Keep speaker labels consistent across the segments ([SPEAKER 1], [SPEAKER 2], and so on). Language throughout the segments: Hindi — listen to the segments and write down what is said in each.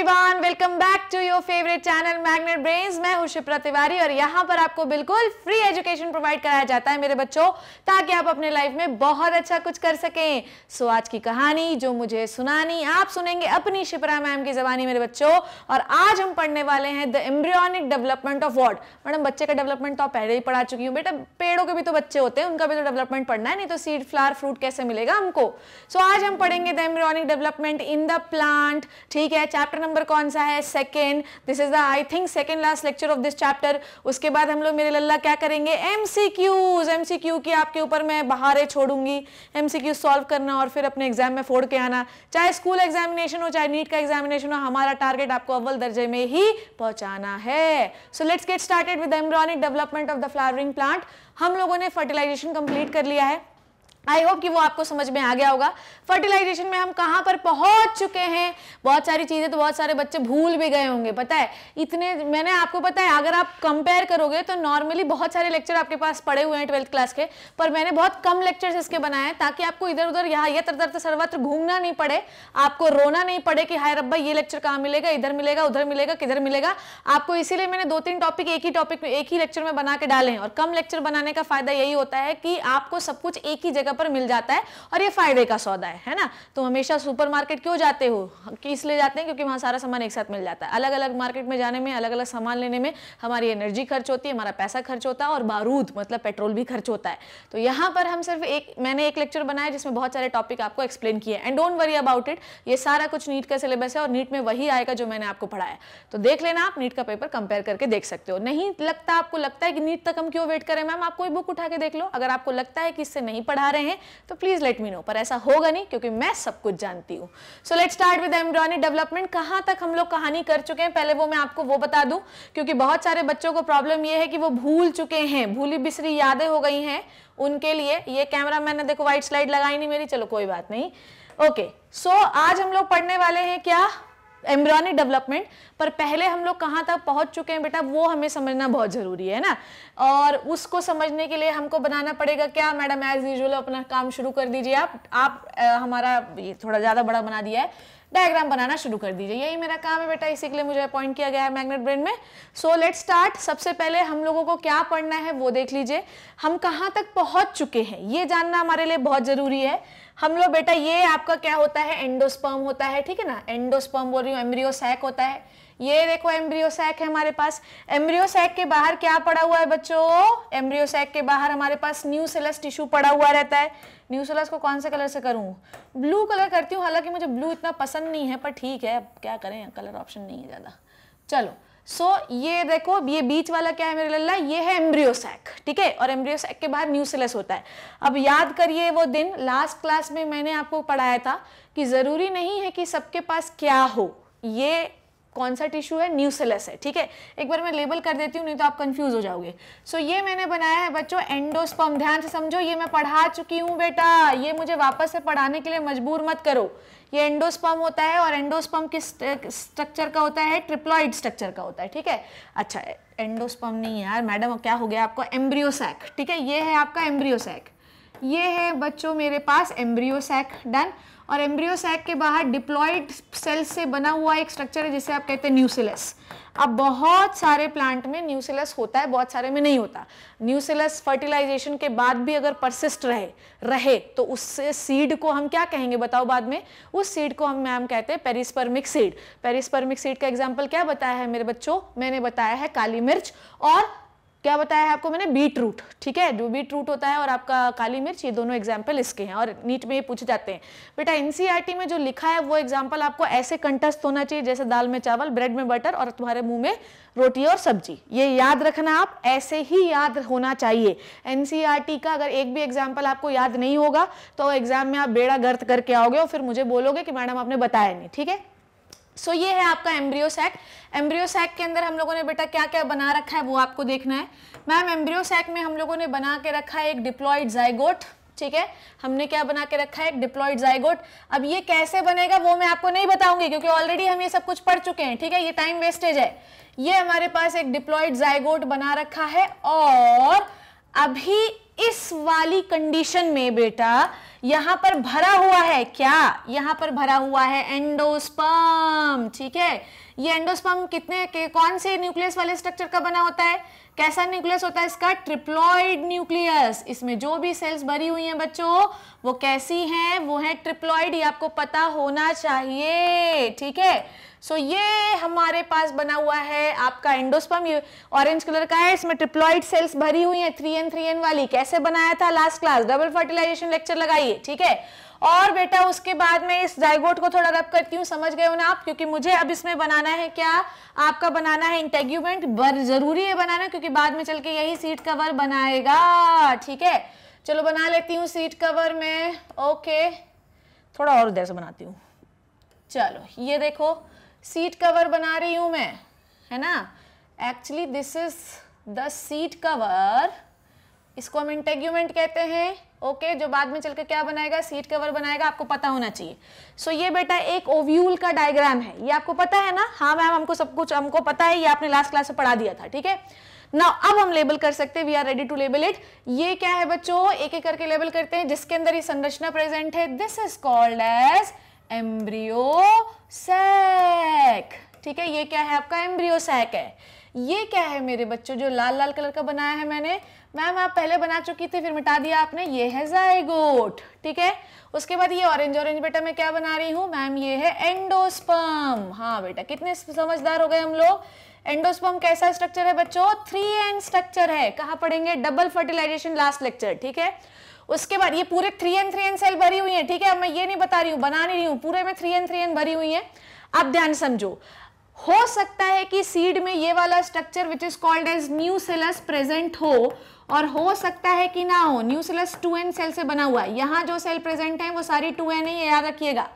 [SPEAKER 1] Everyone welcome back to your favourite channel Magnet Brains मैं हूं शिप्रा तिवारी और यहां पर आपको बिल्कुल फ्री एजुकेशन प्रोवाइड कराया जाता है मेरे बच्चों ताकि आप अपने लाइफ में बहुत अच्छा कुछ कर सकें सो आज की कहानी जो मुझे सुनानी आप सुनेंगे अपनी शिप्रा मैम की जबानी मेरे बच्चों और आज हम पढ़ने वाले हैं the embryonic development of what madam बच्चे का डेवलपमेंट तो आप पहले ही पढ़ा चुकी हूँ बेटा पेड़ों के भी तो बच्चे होते हैं उनका भी तो डेवलपमेंट पढ़ना है नहीं तो सीड फ्लावर फ्रूट कैसे मिलेगा हमको सो आज हम पढ़ेंगे the embryonic development in the plant ठीक है चैप्टर नंबर कौन सा है second this is the I think second last lecture of this chapter उसके बाद हम लोग मेरे लल्ला क्या करेंगे M C Qs M C Q की आपके ऊपर मैं बाहर छोड़ूंगी एम सी क्यू सॉल्व करना और फिर अपने एग्जाम में फोड़ के आना चाहे स्कूल एग्जामिनेशन हो चाहे नीट का एग्जामिनेशन हो हमारा टारगेट आपको अव्वल दर्जे में ही पहुंचाना है so let's get started with embryonic development of the flowering plant हम लोगों ने फर्टिलाइजेशन कंप्लीट कर लिया है आई होप कि वो आपको समझ में आ गया होगा फर्टिलाइजेशन में हम कहाँ पर पहुंच चुके हैं बहुत सारी चीज़ें तो बहुत सारे बच्चे भूल भी गए होंगे पता है इतने मैंने आपको पता है अगर आप कंपेयर करोगे तो नॉर्मली बहुत सारे लेक्चर आपके पास पड़े हुए हैं ट्वेल्थ क्लास के पर मैंने बहुत कम लेक्चर्स इसके बनाए हैं ताकि आपको इधर उधर यहाँ यत्र तत्र सर्वत्र घूमना नहीं पड़े आपको रोना नहीं पड़े कि हाय रब्बा ये लेक्चर कहाँ मिलेगा इधर मिलेगा उधर मिलेगा किधर मिलेगा आपको इसीलिए मैंने दो तीन टॉपिक एक ही टॉपिक एक ही लेक्चर में बना के डाले हैं और कम लेक्चर बनाने का फायदा यही होता है कि आपको सब कुछ एक ही जगह जगह पर मिल जाता है और ये फायदे का सौदा है है ना तो हमेशा सुपरमार्केट क्यों जाते हो इसलिए जाते हैं क्योंकि वहाँ सारा सामान एक साथ मिल जाता है अलग अलग मार्केट में जाने में अलग अलग सामान लेने में हमारी एनर्जी खर्च होती है हमारा पैसा खर्च होता है और बारूद मतलब पेट्रोल भी खर्च होता है तो यहाँ पर हम सिर्फ एक मैंने एक लेक्चर बनाया जिसमें बहुत सारे टॉपिक आपको एक्सप्लेन किए and don't worry about it ये सारा कुछ नीट का सिलेबस है और नीट में वही आएगा जो मैंने आपको पढ़ाया तो देख लेना आप नीट का पेपर कंपेयर करके देख सकते हो नहीं लगता आपको लगता है कि नीट तक हम क्यों वेट करें मैम आप कोई बुक उठा के देख लो अगर आपको लगता है कि इससे नहीं पढ़ा रहे रहे हैं तो प्लीज़ लेट मी नो पर ऐसा होगा नहीं क्योंकि मैं सब कुछ जानती हूँ so let start with embryonic development कहाँ तक हम लोग कहानी कर चुके हैं पहले वो मैं आपको वो बता दूँ क्योंकि बहुत सारे बच्चों को प्रॉब्लम ये है कि वो भूल चुके हैं भूली बिसरी यादें हो गई हैं उनके लिए ये कैमरा मैंने देखो व्हाइट स्लाइड लगाई नहीं मेरी चलो कोई बात नहीं ओके okay, सो so, आज हम लोग पढ़ने वाले हैं क्या एम्ब्रॉनिक डेवलपमेंट पर पहले हम लोग कहाँ तक पहुँच चुके हैं बेटा वो हमें समझना बहुत ज़रूरी है ना और उसको समझने के लिए हमको बनाना पड़ेगा क्या मैडम एज यूजल अपना काम शुरू कर दीजिए आप आप आ, हमारा ये थोड़ा ज़्यादा बड़ा बना दिया है डायग्राम बनाना शुरू कर दीजिए यही मेरा काम है बेटा इसी के लिए मुझे अपॉइंट किया गया है मैग्नेट ब्रेन में सो लेट स्टार्ट सबसे पहले हम लोगों को क्या पढ़ना है वो देख लीजिए हम कहाँ तक पहुँच चुके हैं ये जानना हमारे लिए बहुत ज़रूरी है हम लोग बेटा ये आपका क्या होता है एंडोस्पर्म होता है ठीक है ना एंडोस्पर्म बोल रही हूँ एम्ब्रियोसैक होता है ये देखो एम्ब्रियोसैक है हमारे पास एम्ब्रियोसैक के बाहर क्या पड़ा हुआ है बच्चों एम्ब्रियोसैक के बाहर हमारे पास न्यूसेलस टिश्यू पड़ा हुआ रहता है न्यूसेलस को कौन से कलर से करूँ ब्लू कलर करती हूँ हालांकि मुझे ब्लू इतना पसंद नहीं है पर ठीक है अब क्या करें कलर ऑप्शन नहीं है ज़्यादा चलो सो so, ये देखो ये बीच वाला क्या है मेरे लल्ला ये है एम्ब्रियोसैक ठीक है और एम्ब्रियोसैक के बाहर न्यूसेलस होता है अब याद करिए वो दिन लास्ट क्लास में मैंने आपको पढ़ाया था कि ज़रूरी नहीं है कि सबके पास क्या हो ये कौन सा टिश्यू है न्यूसेलस है ठीक है एक बार मैं लेबल कर देती हूँ नहीं तो आप कंफ्यूज हो जाओगे सो so, ये मैंने बनाया है बच्चों एंडोस्पम ध्यान से समझो ये मैं पढ़ा चुकी हूँ बेटा ये मुझे वापस से पढ़ाने के लिए मजबूर मत करो ये एंडोस्पम होता है और एंडोस्पम किस स्ट्रक्चर का होता है ट्रिप्लॉइड स्ट्रक्चर का होता है ठीक है अच्छा एंडोस्पम नहीं है यार मैडम क्या हो गया आपको एम्ब्रियोसैक ठीक है ये है आपका एम्ब्रियोसैक ये है बच्चों मेरे पास एम्ब्रियोसैक डन और एम्ब्रियोसैक के बाहर डिप्लॉइड सेल्स से बना हुआ एक स्ट्रक्चर है जिसे आप कहते हैं न्यूसिलस अब बहुत सारे प्लांट में न्यूसिलस होता है बहुत सारे में नहीं होता न्यूसिलस फर्टिलाइजेशन के बाद भी अगर परसिस्ट रहे रहे तो उससे सीड को हम क्या कहेंगे बताओ बाद में उस सीड को हम मैम कहते हैं पेरिस्पर्मिक सीड पेरिस्पर्मिक सीड का एग्जाम्पल क्या बताया है मेरे बच्चों मैंने बताया है काली मिर्च और क्या बताया है आपको मैंने बीट रूट ठीक है जो बीट रूट होता है और आपका काली मिर्च ये दोनों एग्जाम्पल इसके हैं और नीट में ये पूछ जाते हैं बेटा एनसीईआरटी e में जो लिखा है वो एग्जाम्पल आपको ऐसे कंटस्ट होना चाहिए जैसे दाल में चावल ब्रेड में बटर और तुम्हारे मुंह में रोटी और सब्जी ये याद रखना आप ऐसे ही याद होना चाहिए एनसीईआरटी e का अगर एक भी एग्जाम्पल आपको याद नहीं होगा तो एग्जाम में आप बेड़ा गर्त करके आओगे और फिर मुझे बोलोगे कि मैडम आपने बताया नहीं ठीक है सो ये है आपका एम्ब्रियो सैक एम्ब्रियो सैक के अंदर हम लोगों ने बेटा क्या क्या बना रखा है वो आपको देखना है मैम एम्ब्रियो सैक में हम लोगों ने बना के रखा है एक डिप्लॉयड जाइगोट ठीक है हमने क्या बना के रखा है डिप्लॉइड डिप्लॉयड जाइगोट अब ये कैसे बनेगा वो मैं आपको नहीं बताऊंगी क्योंकि ऑलरेडी हम ये सब कुछ पढ़ चुके हैं ठीक है ये टाइम वेस्टेज है ये हमारे पास एक डिप्लॉइड जाइगोट बना रखा है और अभी इस वाली कंडीशन में बेटा यहां पर भरा हुआ है क्या यहां पर भरा हुआ है एंडोस्पर्म ठीक है ये एंडोस्पर्म कितने के कौन से न्यूक्लियस वाले स्ट्रक्चर का बना होता है कैसा न्यूक्लियस होता है इसका ट्रिप्लॉइड न्यूक्लियस इसमें जो भी सेल्स भरी हुई हैं बच्चों वो कैसी हैं वो है ट्रिप्लॉइड ये आपको पता होना चाहिए ठीक है सो so, ये हमारे पास बना हुआ है आपका एंडोस्पम ऑरेंज कलर का है इसमें ट्रिप्लॉइड सेल्स भरी हुई है थ्री एन थ्री एन वाली कैसे बनाया था last class double fertilization lecture लगाइए ठीक है और बेटा उसके बाद में इस जाइगोट को थोड़ा रब करती हूँ समझ गए हो ना आप क्योंकि मुझे अब इसमें बनाना है क्या आपका बनाना है इंटेग्यूमेंट जरूरी है बनाना क्योंकि बाद में चल के यही सीट कवर बनाएगा ठीक है चलो बना लेती हूँ सीट कवर में ओके थोड़ा और उधर से बनाती हूँ चलो ये देखो सीट कवर बना रही हूं मैं है ना actually this is the seed cover इसको हम इंटेग्यूमेंट कहते हैं ओके okay, जो बाद में चलकर क्या बनाएगा सीट कवर बनाएगा आपको पता होना चाहिए सो so, ये बेटा एक ओव्यूल का डायग्राम है ये आपको पता है ना हाँ मैम हमको सब कुछ हमको पता है ये आपने लास्ट क्लास में पढ़ा दिया था ठीक है ना अब हम लेबल कर सकते हैं we are ready to label it ये क्या है बच्चों एक एक करके लेबल करते हैं जिसके अंदर ये संरचना प्रेजेंट है this is called as embryo sac ठीक है ये क्या है आपका एम्ब्रियो सैक है ये क्या है मेरे बच्चों जो लाल लाल कलर का बनाया है मैंने मैम आप पहले बना चुकी थी फिर मिटा दिया आपने ये है जायगोट ठीक है उसके बाद ये ऑरेंज ऑरेंज बेटा मैं क्या बना रही हूँ मैम ये है एंडोस्पम हाँ बेटा कितने समझदार हो गए हम लोग एंडोस्पम कैसा स्ट्रक्चर है बच्चों थ्री एंड स्ट्रक्चर है कहाँ पढ़ेंगे डबल फर्टिलाइजेशन लास्ट लेक्चर ठीक है उसके बाद ये पूरे three N three N cell भरी हुई है ठीक है अब मैं ये नहीं बता रही हूँ बना नहीं रही हूँ पूरे में थ्री एन थ्री एन भरी हुई है आप ध्यान समझो हो सकता है कि सीड में ये वाला structure which is called as nucellus present हो और हो सकता है कि ना हो nucellus two N cell से बना हुआ है यहाँ जो सेल प्रेजेंट है वो सारी टू एन है याद रखिएगा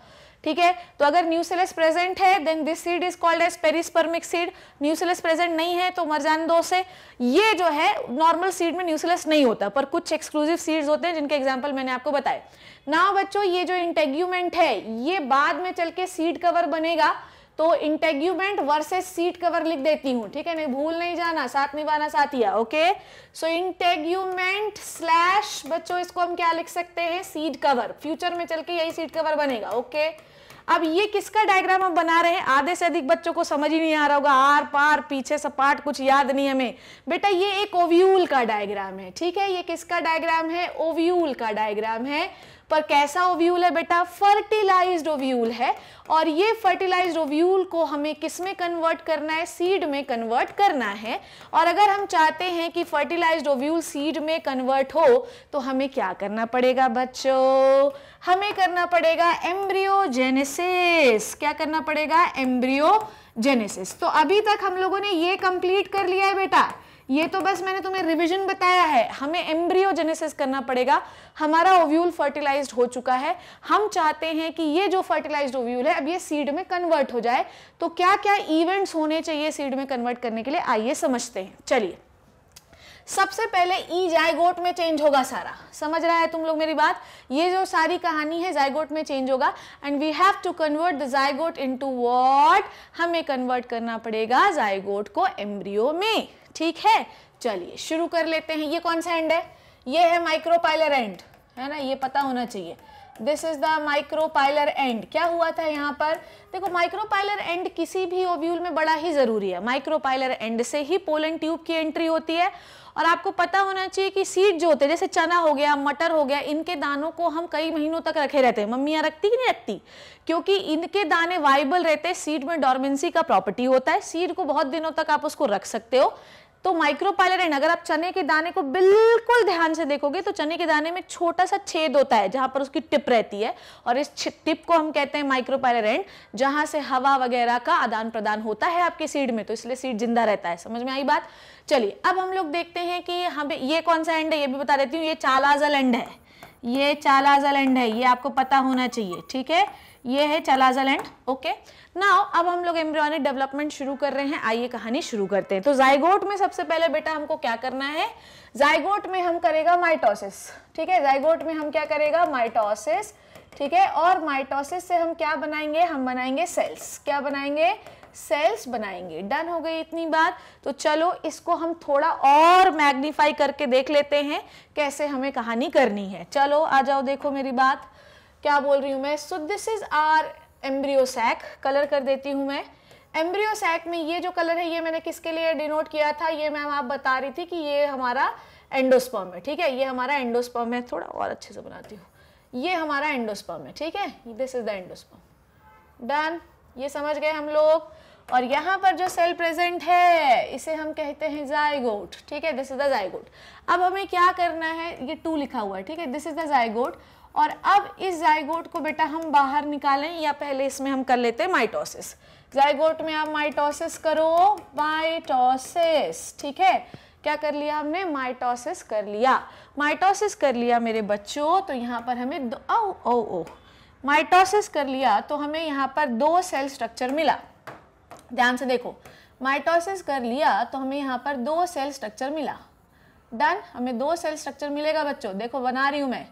[SPEAKER 1] ठीक है तो अगर न्यूसेलस प्रेजेंट है then this seed is called as perispermic seed nucellus present नहीं है तो जाने दो से ये जो है नॉर्मल सीड में न्यूसेलस नहीं होता पर कुछ एक्सक्लूसिव सीड्स होते हैं जिनके एग्जाम्पल मैंने आपको बताए ना बच्चों ये जो इंटेग्यूमेंट है ये बाद में चल के सीड कवर बनेगा तो इंटेग्यूमेंट वर्सेस सीट कवर लिख देती हूँ ठीक है नहीं भूल नहीं जाना साथ निभाना साथिया ओके सो इंटेग्यूमेंट स्लैश बच्चों इसको हम क्या लिख सकते हैं सीट कवर फ्यूचर में चल के यही सीट कवर बनेगा ओके okay? अब ये किसका डायग्राम हम बना रहे हैं आधे से अधिक बच्चों को समझ ही नहीं आ रहा होगा आर पार पीछे सपाट कुछ याद नहीं हमें बेटा ये एक ओव्यूल का डायग्राम है ठीक है ये किसका डायग्राम है ओव्यूल का डायग्राम है पर कैसा ओव्यूल है बेटा फर्टिलाइज्ड ओव्यूल है और ये फर्टिलाइज्ड ओव्यूल को हमें किस में कन्वर्ट करना है सीड में कन्वर्ट करना है और अगर हम चाहते हैं कि फर्टिलाइज्ड ओव्यूल सीड में कन्वर्ट हो तो हमें क्या करना पड़ेगा बच्चों हमें करना पड़ेगा एम्ब्रियोजेनेसिस क्या करना पड़ेगा एम्ब्रियोजेनेसिस तो अभी तक हम लोगों ने ये कंप्लीट कर लिया है बेटा ये तो बस मैंने तुम्हें रिवीजन बताया है हमें एम्ब्रियोजेनेसिस करना पड़ेगा हमारा ओव्यूल फर्टिलाइज्ड हो चुका है हम चाहते हैं कि ये जो फर्टिलाइज्ड ओव्यूल है अब ये सीड में कन्वर्ट हो जाए तो क्या क्या इवेंट्स होने चाहिए सीड में कन्वर्ट करने के लिए आइए समझते हैं चलिए सबसे पहले ई जायगोट में चेंज होगा सारा समझ रहा है तुम लोग मेरी बात ये जो सारी कहानी है जायगोट में चेंज होगा and we have to convert the zygote into what हमें कन्वर्ट करना पड़ेगा जायगोट को एम्ब्रियो में ठीक है चलिए शुरू कर लेते हैं ये कौन सा एंड है ये है माइक्रोपाइलर एंड है ना ये पता होना चाहिए this is the micropylar end क्या हुआ था यहाँ पर देखो माइक्रोपाइलर एंड किसी भी ओव्यूल में बड़ा ही ज़रूरी है माइक्रोपाइलर एंड से ही पोलन ट्यूब की एंट्री होती है और आपको पता होना चाहिए कि सीड जो होते हैं जैसे चना हो गया मटर हो गया इनके दानों को हम कई महीनों तक रखे रहते हैं मम्मियाँ रखती कि नहीं रखती क्योंकि इनके दाने वाइबल रहते हैं सीड में डॉर्मेंसी का प्रॉपर्टी होता है सीड को बहुत दिनों तक आप उसको रख सकते हो तो माइक्रोपाइलराइन अगर आप चने के दाने को बिल्कुल ध्यान से देखोगे तो चने के दाने में छोटा सा छेद होता है जहां पर उसकी टिप रहती है और इस टिप को हम कहते हैं माइक्रोपाइलराइन जहां से हवा वगैरह का आदान प्रदान होता है आपके सीड में तो इसलिए सीड जिंदा रहता है समझ में आई बात चलिए अब हम लोग देखते हैं कि हमें ये कौन सा एंड है ये भी बता देती हूँ ये चालाजल एंड है ये चालाजल एंड है ये आपको पता होना चाहिए ठीक है ये है चालाजल एंड ओके नाउ अब हम लोग एम्ब्रियोनिक डेवलपमेंट शुरू कर रहे हैं आइए कहानी शुरू करते हैं तो जायगोट में सबसे पहले बेटा हमको क्या करना है जायगोट में हम करेगा माइटोसिस ठीक है जायगोट में हम क्या करेगा माइटोसिस ठीक है और माइटोसिस से हम क्या बनाएंगे हम बनाएंगे सेल्स क्या बनाएंगे सेल्स बनाएंगे डन हो गई इतनी बात तो चलो इसको हम थोड़ा और मैग्नीफाई करके देख लेते हैं कैसे हमें कहानी करनी है चलो आ जाओ देखो मेरी बात क्या बोल रही हूँ मैं so this is our embryo sac colour कर देती हूँ मैं एम्ब्रियोसैक में ये जो कलर है ये मैंने किसके लिए डिनोट किया था ये मैम आप बता रही थी कि ये हमारा एंडोस्पर्म है ठीक है ये हमारा एंडोस्पर्म है थोड़ा और अच्छे से बनाती हूँ ये हमारा एंडोस्पर्म है ठीक है this is the endosperm done ये समझ गए हम लोग और यहाँ पर जो सेल प्रेजेंट है इसे हम कहते हैं जायगोट ठीक है दिस इज द जायगोट अब हमें क्या करना है ये टू लिखा हुआ है ठीक है दिस इज द जायगोट और अब इस जायगोट को बेटा हम बाहर निकालें या पहले इसमें हम कर लेते हैं माइटोसिस जाइगोट में आप माइटोसिस करो माइटोसिस ठीक है क्या कर लिया हमने माइटोसिस कर लिया माइटोसिस कर लिया मेरे बच्चों तो यहाँ पर हमें दो ओ ओ ओ माइटोसिस कर लिया तो हमें यहाँ पर दो सेल स्ट्रक्चर मिला ध्यान से देखो माइटोसिस कर लिया तो हमें यहाँ पर दो सेल स्ट्रक्चर मिला डन हमें दो सेल स्ट्रक्चर मिलेगा बच्चों देखो बना रही हूँ मैं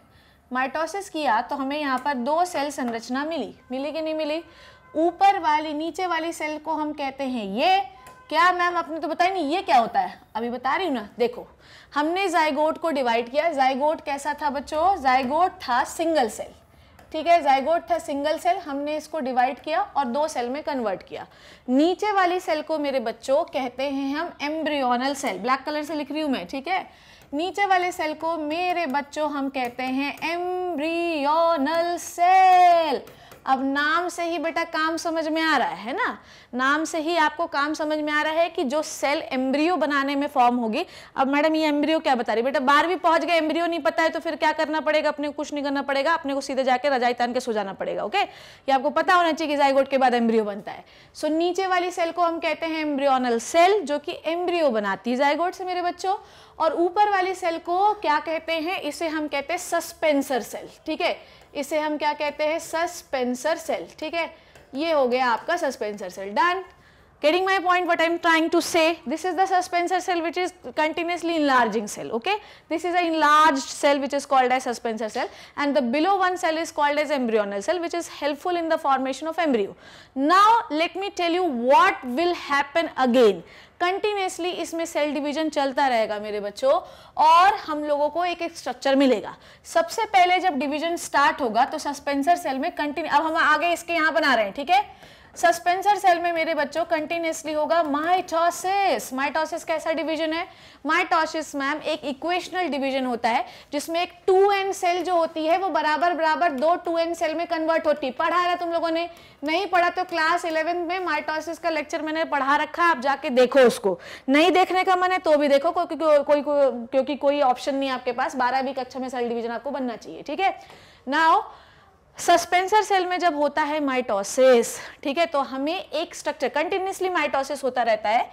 [SPEAKER 1] माइटोसिस किया तो हमें यहाँ पर दो सेल संरचना मिली मिली कि नहीं मिली ऊपर वाली नीचे वाली सेल को हम कहते हैं ये क्या मैम आपने तो बताया नहीं ये क्या होता है अभी बता रही हूँ ना देखो हमने जायगोट को डिवाइड किया जायगोट कैसा था बच्चों जायगोट था सिंगल सेल ठीक है जाइगोट था सिंगल सेल हमने इसको डिवाइड किया और दो सेल में कन्वर्ट किया नीचे वाली सेल को मेरे बच्चों कहते हैं हम एम्ब्रियोनल सेल ब्लैक कलर से लिख रही हूँ मैं ठीक है नीचे वाले सेल को मेरे बच्चों हम कहते हैं एम्ब्रियोनल सेल अब नाम से ही बेटा काम समझ में आ रहा है ना नाम से ही आपको काम समझ में आ रहा है कि जो सेल एम्ब्रियो बनाने में फॉर्म होगी अब मैडम ये एम्ब्रियो क्या बता रही बेटा बारहवीं पहुंच गए एम्ब्रियो नहीं पता है तो फिर क्या करना पड़ेगा अपने को कुछ नहीं करना पड़ेगा अपने को सीधे जाके रजाई तान के सुझाना पड़ेगा ओके ये आपको पता होना चाहिए कि जायगोट के बाद एम्ब्रियो बनता है सो नीचे वाली सेल को हम कहते हैं एम्ब्रियोनल सेल जो कि एम्ब्रियो बनाती है जायगोट से मेरे बच्चों और ऊपर वाली सेल को क्या कहते हैं इसे हम कहते हैं सस्पेंसर सेल ठीक है इसे हम क्या कहते हैं सस्पेंसर सेल ठीक है ये हो गया आपका suspensor cell done getting my point what I am trying to say this is the suspensor cell which is continuously enlarging cell okay this is an large cell which is called as suspensor cell and the below one cell is called as embryonal cell which is helpful in the formation of embryo now let me tell you what will happen again continuously इसमें सेल डिवीजन चलता रहेगा मेरे बच्चों और हम लोगों को एक एक स्ट्रक्चर मिलेगा सबसे पहले जब डिवीजन स्टार्ट होगा तो सस्पेंसर सेल में कंटिन्यू अब हम आगे इसके यहां बना रहे हैं ठीक है सस्पेंसर सेल में मेरे बच्चों कंटिन्यूसली होगा माइटोसिस माइटोसिस कैसा डिवीजन है माइटोसिस मैम एक इक्वेशनल डिवीजन होता है जिसमें एक टू एन सेल जो होती है वो बराबर बराबर दो टू एन सेल में कन्वर्ट होती है पढ़ा रहा तुम लोगों ने नहीं पढ़ा तो क्लास इलेवेंथ में माइटोसिस का लेक्चर मैंने पढ़ा रखा आप जाके देखो उसको नहीं देखने का मन है तो भी देखो क्योंकि कोई क्योंकि कोई ऑप्शन नहीं आपके पास बारहवीं कक्षा में सेल डिवीजन आपको बनना चाहिए ठीक है नाउ सस्पेंसर सेल में जब होता है माइटोसिस ठीक है तो हमें एक स्ट्रक्चर कंटिन्यूसली माइटोसिस होता रहता है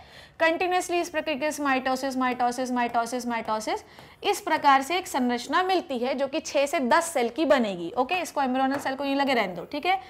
[SPEAKER 1] कंटिन्यूसली इस प्रकार के माइटोसिस माइटोसिस माइटोसिस माइटोसिस इस प्रकार से एक संरचना मिलती है जो कि 6 से दस सेल की बनेगी ओके इसको एम्ब्रोनल सेल को ये लगे रहने दो ठीक है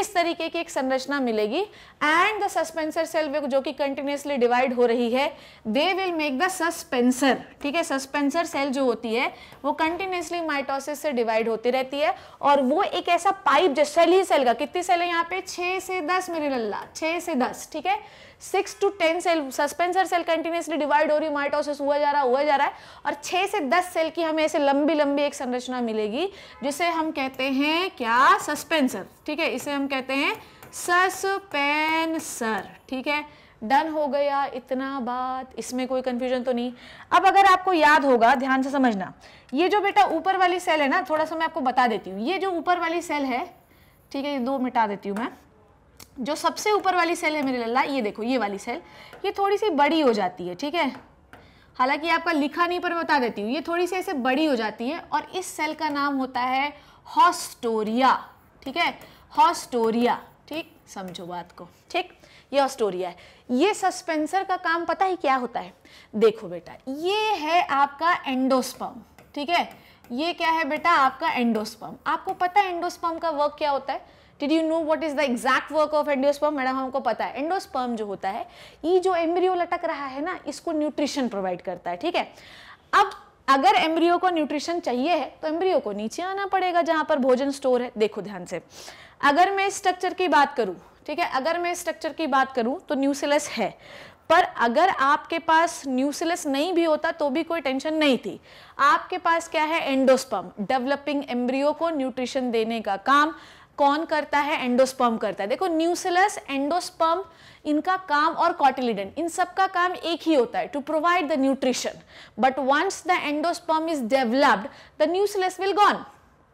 [SPEAKER 1] इस तरीके की एक संरचना मिलेगी एंड द सस्पेंसर सेल जो कि कंटिन्यूसली डिवाइड हो रही है they will make the suspensor ठीक है सस्पेंसर सेल जो होती है वो कंटिन्यूसली माइटोसिस से डिवाइड होती रहती है और वो एक ऐसा पाइप जो सेल ही सेल का कितनी सेल है यहाँ पे छह से दस मेरे छह से दस ठीक है six to ten cell suspensor cell continuously divide हो रही माइटोसिस हुआ जा रहा हुआ जा रहा है और छः से दस सेल की हमें ऐसे लंबी लंबी एक संरचना मिलेगी जिसे हम कहते हैं क्या सस्पेंसर ठीक है इसे हम कहते हैं सस्पेंसर ठीक है डन हो गया इतना बात इसमें कोई कंफ्यूजन तो नहीं अब अगर आपको याद होगा ध्यान से समझना ये जो बेटा ऊपर वाली सेल है ना थोड़ा सा मैं आपको बता देती हूँ ये जो ऊपर वाली सेल है ठीक है ये दो मिटा देती हूँ मैं जो सबसे ऊपर वाली सेल है मेरे लल्ला ये देखो ये वाली सेल ये थोड़ी सी बड़ी हो जाती है ठीक है हालांकि आपका लिखा नहीं पर मैं बता देती हूँ ये थोड़ी सी ऐसे बड़ी हो जाती है और इस सेल का नाम होता है हॉस्टोरिया ठीक है हॉस्टोरिया ठीक समझो बात को ठीक ये हॉस्टोरिया है ये सस्पेंसर का काम पता है क्या होता है देखो बेटा ये है आपका एंडोस्पम ठीक है ये क्या है बेटा आपका एंडोस्पम आपको पता है एंडोस्पम का वर्क क्या होता है did you know what is the exact work of endosperm madam हमको पता है एंडोस्पर्म जो होता है ये जो एम्ब्रियो लटक रहा है ना इसको न्यूट्रिशन प्रोवाइड करता है ठीक है अब अगर एम्ब्रियो को न्यूट्रिशन चाहिए है तो एम्ब्रियो को नीचे आना पड़ेगा जहाँ पर भोजन स्टोर है देखो ध्यान से अगर मैं स्ट्रक्चर की बात करूँ ठीक है अगर मैं स्ट्रक्चर की बात करूँ तो न्यूसिलस है पर अगर आपके पास न्यूसिलस नहीं भी होता तो भी कोई टेंशन नहीं थी आपके पास क्या है एंडोस्पम डेवलपिंग एम्ब्रियो को न्यूट्रिशन देने का काम कौन करता है एंडोस्पर्म करता है देखो न्यूसिलस एंडोस्पर्म इनका काम और कॉटिलिडन इन सब का काम एक ही होता है to provide the nutrition but once the endosperm is developed the nucellus will gone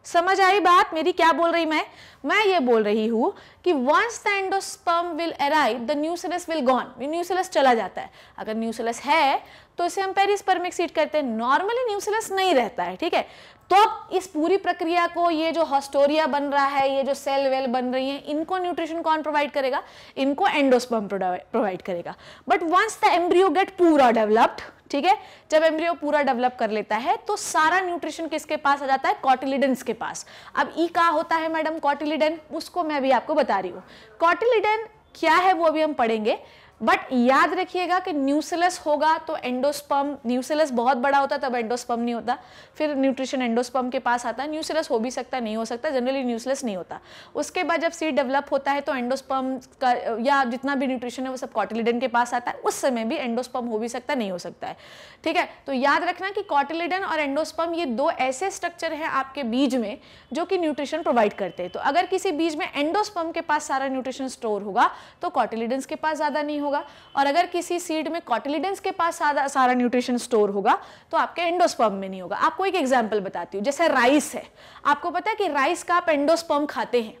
[SPEAKER 1] समझ आई बात मेरी क्या बोल रही मैं मैं ये बोल रही हूं कि once the endosperm will arrive the nucellus will gone nucellus चला जाता है अगर न्यूसिलस है तो इसे हम पेरिस पर करते हैं नॉर्मली न्यूसिलस नहीं रहता है ठीक है तो अब इस पूरी प्रक्रिया को ये जो हॉस्टोरिया बन रहा है ये जो सेल वेल बन रही है इनको न्यूट्रिशन कौन प्रोवाइड करेगा इनको एंडोस्पर्म प्रोवाइड करेगा but once the embryo get पूरा डेवलप्ड ठीक है जब एम्ब्रियो पूरा डेवलप कर लेता है तो सारा न्यूट्रिशन किसके पास आ जाता है कॉटिलिडन के पास अब ई का होता है मैडम कॉटिलिडन उसको मैं अभी आपको बता रही हूँ कॉटिलिडन क्या है वो अभी हम पढ़ेंगे बट याद रखिएगा कि न्यूसेलस होगा तो एंडोस्पम न्यूसेलस बहुत बड़ा होता तब एंडोस्पम नहीं होता फिर न्यूट्रिशन एंडोस्पम के पास आता है न्यूसेलस हो भी सकता नहीं हो सकता जनरली न्यूसेलस नहीं होता उसके बाद जब सीड डेवलप होता है तो एंडोस्पम का या जितना भी न्यूट्रिशन है वो सब कॉटिलिडन के पास आता है उस समय भी एंडोस्पम हो भी सकता नहीं हो सकता है ठीक है तो याद रखना कि कॉटिलिडन और एंडोस्पम ये दो ऐसे स्ट्रक्चर हैं आपके बीज में जो कि न्यूट्रिशन प्रोवाइड करते हैं तो अगर किसी बीज में एंडोस्पम के पास सारा न्यूट्रिशन स्टोर होगा तो कॉटिलिडन के पास ज़्यादा नहीं होगा होगा और अगर किसी सीड में कॉटिलिडेंस के पास सारा सारा न्यूट्रिशन स्टोर होगा तो आपके एंडोस्पर्म में नहीं होगा आपको एक एग्जाम्पल बताती हूँ जैसे राइस है आपको पता है कि राइस का आप एंडोस्पर्म खाते हैं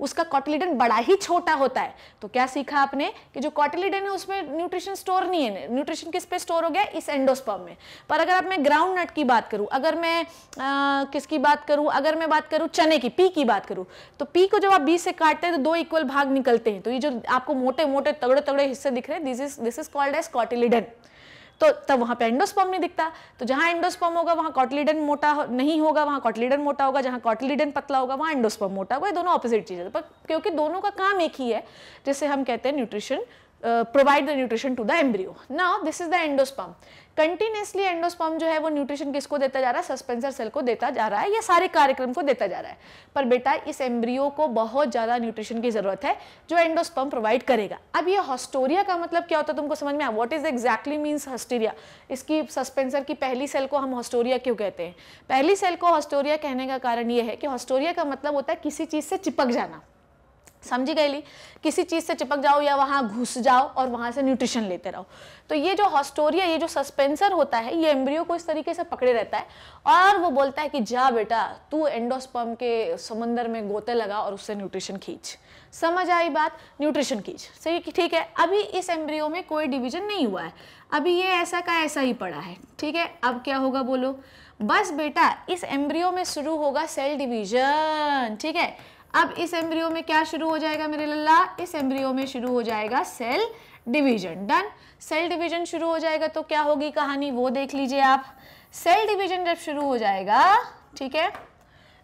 [SPEAKER 1] उसका कॉटिलिडन बड़ा ही छोटा होता है तो क्या सीखा आपने कि जो कॉटिलिडन है उसमें न्यूट्रिशन स्टोर नहीं है न्यूट्रिशन किस पे स्टोर हो गया इस एंडोस्पर्म में पर अगर आप मैं ग्राउंड नट की बात करूं अगर मैं आ, किसकी बात करूं अगर मैं बात करूं चने की पी की बात करूं तो पी को जब आप बीस से काटते हैं तो दो इक्वल भाग निकलते हैं तो ये जो आपको मोटे मोटे तगड़े तगड़े हिस्से दिख रहे हैं this is this is called as cotyledon तो तब वहां पे एंडोस्पर्म नहीं दिखता तो जहां एंडोस्पर्म होगा वहां कॉटलीडन मोटा हो, नहीं होगा वहां कॉटलीडन मोटा होगा जहां कॉटलीडन पतला होगा वहां एंडोस्पर्म मोटा होगा ये दोनों चीज है पर क्योंकि दोनों का काम एक ही है जैसे हम कहते हैं nutrition provide the nutrition to the embryo now this is the endosperm continuously endosperm जो है वो न्यूट्रिशन किसको देता जा रहा है सस्पेंसर सेल को देता जा रहा है या सारे कार्यक्रम को देता जा रहा है पर बेटा इस एम्ब्रियो को बहुत ज़्यादा न्यूट्रिशन की ज़रूरत है जो एंडोस्पर्म प्रोवाइड करेगा अब ये हॉस्टोरिया का मतलब क्या होता है तुमको समझ में आया what is exactly means haustoria इसकी सस्पेंसर की पहली सेल को हम हॉस्टोरिया क्यों कहते हैं पहली सेल को हॉस्टोरिया कहने का कारण यह है कि हॉस्टोरिया का मतलब होता है किसी चीज़ से चिपक जाना समझी गई ली किसी चीज़ से चिपक जाओ या वहाँ घुस जाओ और वहाँ से न्यूट्रिशन लेते रहो तो ये जो हॉस्टोरिया ये जो सस्पेंसर होता है ये एम्ब्रियो को इस तरीके से पकड़े रहता है और वो बोलता है कि जा बेटा तू एंडोस्पर्म के समंदर में गोते लगा और उससे न्यूट्रिशन खींच समझ आई बात न्यूट्रिशन खींच सही ठीक है अभी इस एम्ब्रियो में कोई डिविजन नहीं हुआ है अभी ये ऐसा का ऐसा ही पड़ा है ठीक है अब क्या होगा बोलो बस बेटा इस एम्ब्रियो में शुरू होगा सेल डिवीजन ठीक है अब इस एम्ब्रियो में क्या शुरू हो जाएगा मेरे लल्ला इस एम्ब्रियो में शुरू हो जाएगा cell division done cell division शुरू हो जाएगा तो क्या होगी कहानी वो देख लीजिए आप सेल डिवीजन जब शुरू हो जाएगा ठीक है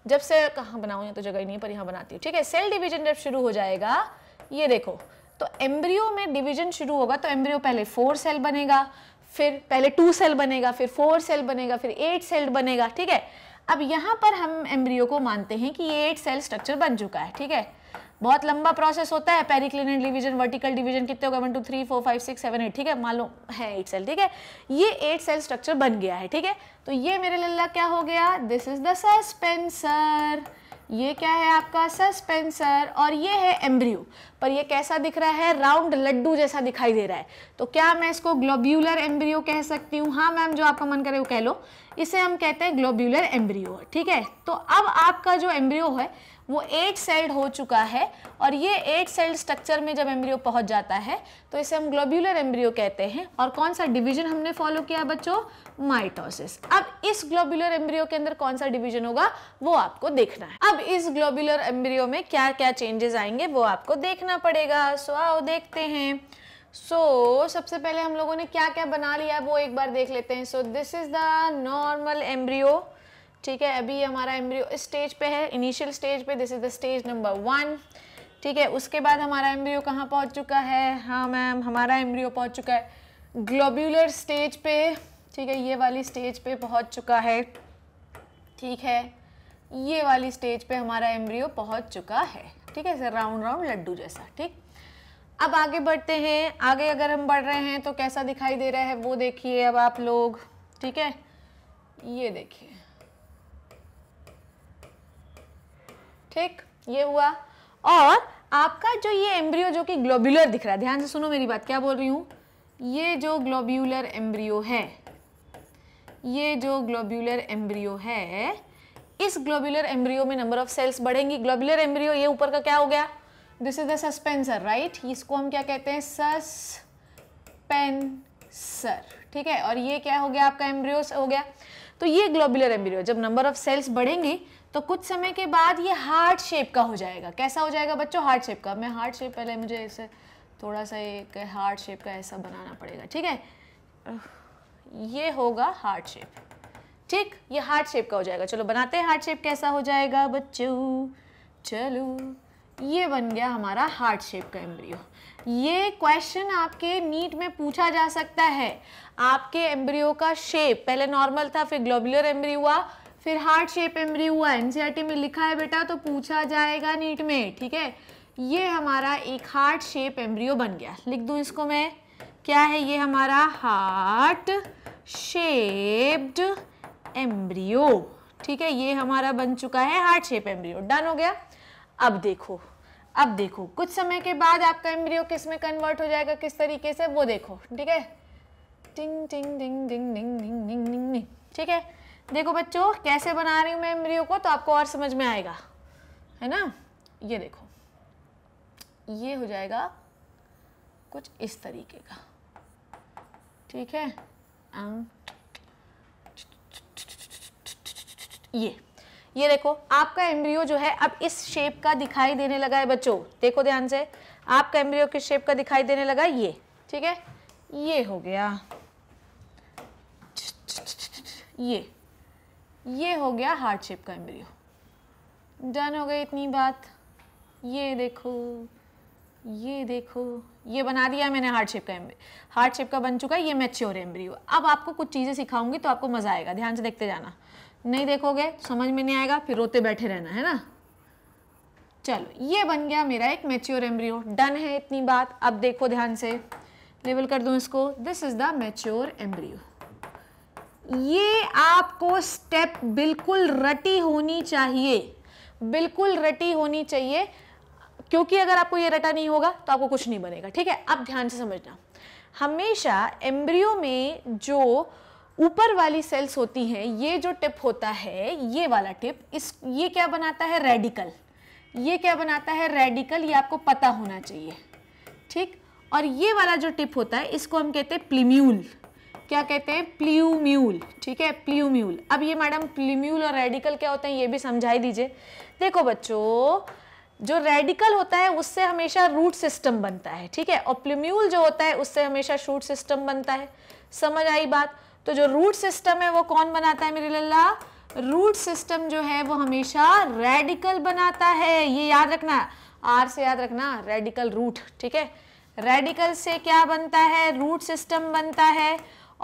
[SPEAKER 1] जब से कहाँ बनाऊँ यहाँ तो जगह ही नहीं पर यहाँ बनाती हूँ ठीक है सेल डिवीजन जब शुरू हो जाएगा ये देखो तो एम्ब्रियो में डिवीजन शुरू होगा तो एम्ब्रियो पहले फोर सेल बनेगा फिर पहले टू सेल बनेगा फिर फोर सेल बनेगा फिर एट सेल बनेगा ठीक है अब यहाँ पर हम एम्ब्रियो को मानते हैं कि ये एट सेल स्ट्रक्चर बन चुका है ठीक है बहुत लंबा प्रोसेस होता है पेरिक्लिन डिवीजन वर्टिकल डिवीजन कितने हो गए one two three four five six seven eight ठीक है मालूम है एट सेल ठीक है ये एट सेल स्ट्रक्चर बन गया है ठीक है तो ये मेरे लल्ला क्या हो गया दिस इज द सस्पेंसर ये क्या है आपका सस्पेंसर और ये है एम्ब्रियो पर ये कैसा दिख रहा है राउंड लड्डू जैसा दिखाई दे रहा है तो क्या मैं इसको ग्लोब्यूलर एम्ब्रियो कह सकती हूँ हाँ मैम जो आपका मन करे वो कह लो इसे हम कहते हैं ग्लोब्यूलर एम्ब्रियो ठीक है तो अब आपका जो एम्ब्रियो है वो एट सेल्ड हो चुका है और ये एट सेल्ड स्ट्रक्चर में जब एम्ब्रियो पहुंच जाता है तो इसे हम ग्लोब्यूलर एम्ब्रियो कहते हैं और कौन सा डिवीजन हमने फॉलो किया बच्चों माइटोसिस अब इस ग्लोब्यूलर एम्ब्रियो के अंदर कौन सा डिवीजन होगा वो आपको देखना है अब इस ग्लोब्यूलर एम्ब्रियो में क्या क्या चेंजेस आएंगे वो आपको देखना पड़ेगा सो आओ देखते हैं सो so, सबसे पहले हम लोगों ने क्या क्या बना लिया है वो एक बार देख लेते हैं so this is the normal embryo ठीक है अभी हमारा एम्ब्रियो इस स्टेज पे है इनिशियल स्टेज पे this is the stage number one ठीक है उसके बाद हमारा एम्ब्रियो कहाँ पहुँच चुका है हाँ मैम हमारा एम्ब्रियो पहुँच चुका है ग्लोब्यूलर स्टेज पे ठीक है ये वाली स्टेज पे पहुँच चुका है ठीक है ये वाली स्टेज पे हमारा एम्ब्रियो पहुँच चुका है ठीक है सर राउंड राउंड लड्डू जैसा ठीक अब आगे बढ़ते हैं आगे अगर हम बढ़ रहे हैं तो कैसा दिखाई दे रहा है वो देखिए अब आप लोग ठीक है ये देखिए ठीक ये हुआ और आपका जो ये एम्ब्रियो जो कि ग्लोब्यूलर दिख रहा है ध्यान से सुनो मेरी बात क्या बोल रही हूं ये जो ग्लोब्यूलर एम्ब्रियो है ये जो ग्लोब्यूलर एम्ब्रियो है इस ग्लोब्यूलर एम्ब्रियो में नंबर ऑफ सेल्स बढ़ेंगी ग्लोब्यूलर एम्ब्रियो ये ऊपर का क्या हो गया this is the suspensor right इसको हम क्या कहते हैं सस्पेंसर ठीक है और ये क्या हो गया आपका एम्ब्रियो हो गया तो ये ग्लोबुलर एम्ब्रियो जब नंबर ऑफ सेल्स बढ़ेंगे तो कुछ समय के बाद ये हार्ट शेप का हो जाएगा कैसा हो जाएगा बच्चों हार्ट शेप का मैं हार्ट शेप पहले मुझे ऐसे थोड़ा सा एक हार्ट शेप का ऐसा बनाना पड़ेगा ठीक है ये होगा हार्ट शेप ठीक ये हार्ट शेप का हो जाएगा चलो बनाते हैं हार्ट शेप कैसा हो जाएगा बच्चों चलो ये बन गया हमारा हार्ट शेप का एम्ब्रियो ये क्वेश्चन आपके नीट में पूछा जा सकता है आपके एम्ब्रियो का शेप पहले नॉर्मल था फिर ग्लोबुलर एम्ब्रियो हुआ फिर हार्ट शेप एम्ब्रियो हुआ एनसीईआरटी e में लिखा है बेटा तो पूछा जाएगा नीट में ठीक है ये हमारा एक हार्ट शेप एम्ब्रियो बन गया लिख दूँ इसको मैं क्या है ये हमारा हार्ट शेप्ड एम्ब्रियो ठीक है ये हमारा बन चुका है हार्ट शेप एम्ब्रियो डन हो गया अब देखो अब देखो कुछ समय के बाद आपका एम्ब्रियो किस में कन्वर्ट हो जाएगा किस तरीके से वो देखो ठीक है टिंग टिंग डिंग डिंग डिंग डिंग डिंग डिंग ठीक है देखो बच्चों कैसे बना रही हूँ मैं एम्ब्रियो को तो आपको और समझ में आएगा है ना ये देखो ये हो जाएगा कुछ इस तरीके का ठीक है um, ये ये देखो आपका एम्ब्रियो जो है अब इस शेप का दिखाई देने लगा है बच्चों देखो ध्यान से आपका एम्ब्रियो किस शेप का दिखाई देने लगा ये ठीक है ये हो गया ये ये हो गया हार्ट शेप का एम्ब्रियो डन हो गई इतनी बात ये देखो ये देखो ये बना दिया मैंने हार्ट शेप का एम्ब्रियो हार्ट शेप का बन चुका है ये मैच्योर एम्ब्रियो अब आपको कुछ चीज़ें सिखाऊंगी तो आपको मज़ा आएगा ध्यान से देखते जाना नहीं देखोगे तो समझ में नहीं आएगा फिर रोते बैठे रहना है ना चलो ये बन गया मेरा एक मेच्योर एम्ब्रियो डन है इतनी बात अब देखो ध्यान से लेवल कर दू इसको this is the mature embryo ये आपको स्टेप बिल्कुल रटी होनी चाहिए बिल्कुल रटी होनी चाहिए क्योंकि अगर आपको ये रटा नहीं होगा तो आपको कुछ नहीं बनेगा ठीक है अब ध्यान से समझना हमेशा एम्ब्रियो में जो ऊपर वाली सेल्स होती हैं ये जो टिप होता है ये वाला टिप इस ये क्या बनाता है रेडिकल ये क्या बनाता है रेडिकल ये आपको पता होना चाहिए ठीक और ये वाला जो टिप होता है इसको हम कहते हैं प्लीम्यूल क्या कहते हैं प्ल्यूम्यूल ठीक है प्ल्यूम्यूल अब ये मैडम प्लीम्यूल और रेडिकल क्या होते हैं ये भी समझाई दीजिए देखो बच्चों जो रेडिकल होता है उससे हमेशा रूट सिस्टम बनता है ठीक है और प्लीम्यूल जो होता है उससे हमेशा शूट सिस्टम बनता है समझ आई बात तो जो रूट सिस्टम है वो कौन बनाता है मेरे लल्ला रूट सिस्टम जो है वो हमेशा रेडिकल बनाता है ये याद रखना आर से याद रखना रेडिकल रूट ठीक है रेडिकल से क्या बनता है रूट सिस्टम बनता है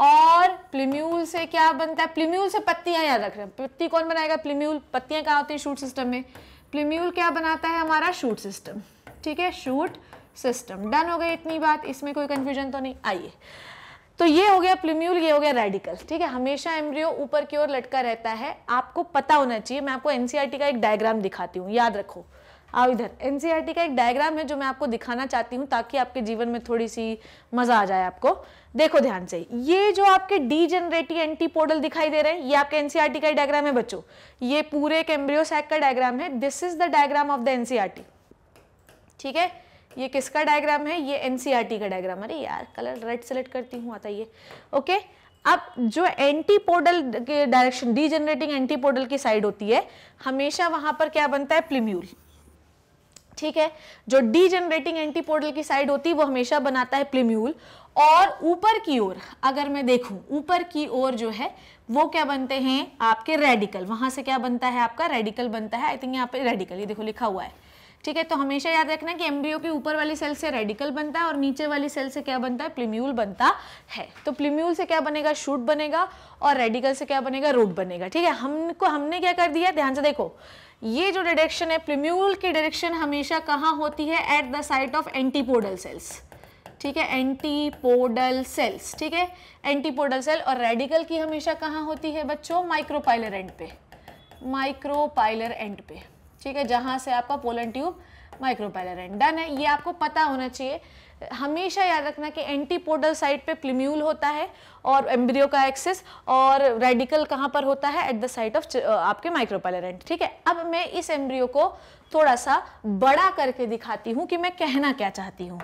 [SPEAKER 1] और प्लीम्यूल से क्या बनता है प्लीम्यूल से पत्तियां याद रख रहे हैं पत्ती कौन बनाएगा प्लीम्यूल पत्तियां क्या होती है शूट सिस्टम में प्लीम्यूल क्या बनाता है हमारा शूट सिस्टम ठीक है शूट सिस्टम डन हो गई इतनी बात इसमें कोई कंफ्यूजन तो नहीं आइए तो ये हो गया प्लिम्यूल ये हो गया रेडिकल ठीक है हमेशा एम्ब्रियो ऊपर की ओर लटका रहता है आपको पता होना चाहिए मैं आपको एनसीईआरटी e का एक डायग्राम दिखाती हूँ याद रखो आओ इधर एनसीईआरटी e का एक डायग्राम है जो मैं आपको दिखाना चाहती हूँ ताकि आपके जीवन में थोड़ी सी मज़ा आ जाए आपको देखो ध्यान से ये जो आपके डी जनरेटी एंटीपोडल दिखाई दे रहे हैं ये आपके एनसीआरटी e का डायग्राम है बच्चों ये पूरे एक एम्ब्रियो सैक का डायग्राम है this is the diagram of the NCERT ठीक है ये किसका डायग्राम है ये एन e का डायग्राम अरे यार कलर रेड सेलेक्ट करती हूँ आता ये ओके अब जो एंटीपोडल के डायरेक्शन जनरेटिंग एंटीपोडल की साइड होती है हमेशा वहां पर क्या बनता है प्लीम्यूल ठीक है जो डी जनरेटिंग एंटीपोडल की साइड होती है वो हमेशा बनाता है प्लीम्यूल और ऊपर की ओर अगर मैं देखूं ऊपर की ओर जो है वो क्या बनते हैं आपके रेडिकल वहां से क्या बनता है आपका रेडिकल बनता है आई थिंक यहाँ पे रेडिकल ये देखो लिखा हुआ है ठीक है तो हमेशा याद रखना कि एम्ब्रियो के ऊपर वाली सेल से रेडिकल बनता है और नीचे वाली सेल से क्या बनता है प्लीम्यूल बनता है तो प्लीम्यूल से क्या बनेगा शूट बनेगा और रेडिकल से क्या बनेगा रूट बनेगा ठीक है हमको हमने क्या कर दिया ध्यान से देखो ये जो डायरेक्शन है प्लीम्यूल की डायरेक्शन हमेशा कहाँ होती है at the site of antipodal cells ठीक है एंटीपोडल सेल्स ठीक है एंटीपोडल सेल और रेडिकल की हमेशा कहाँ होती है बच्चों माइक्रोपाइलर एंड पे माइक्रोपाइलर एंड पे ठीक है जहाँ से आपका पोलन ट्यूब माइक्रोपैलरेंट डन है ये आपको पता होना चाहिए हमेशा याद रखना कि एंटीपोडल साइड पे प्लीम्यूल होता है और एम्ब्रियो का एक्सेस और रेडिकल कहाँ पर होता है एट द साइट ऑफ आपके माइक्रोपैलरेंट ठीक है अब मैं इस एम्ब्रियो को थोड़ा सा बड़ा करके दिखाती हूँ कि मैं कहना क्या चाहती हूँ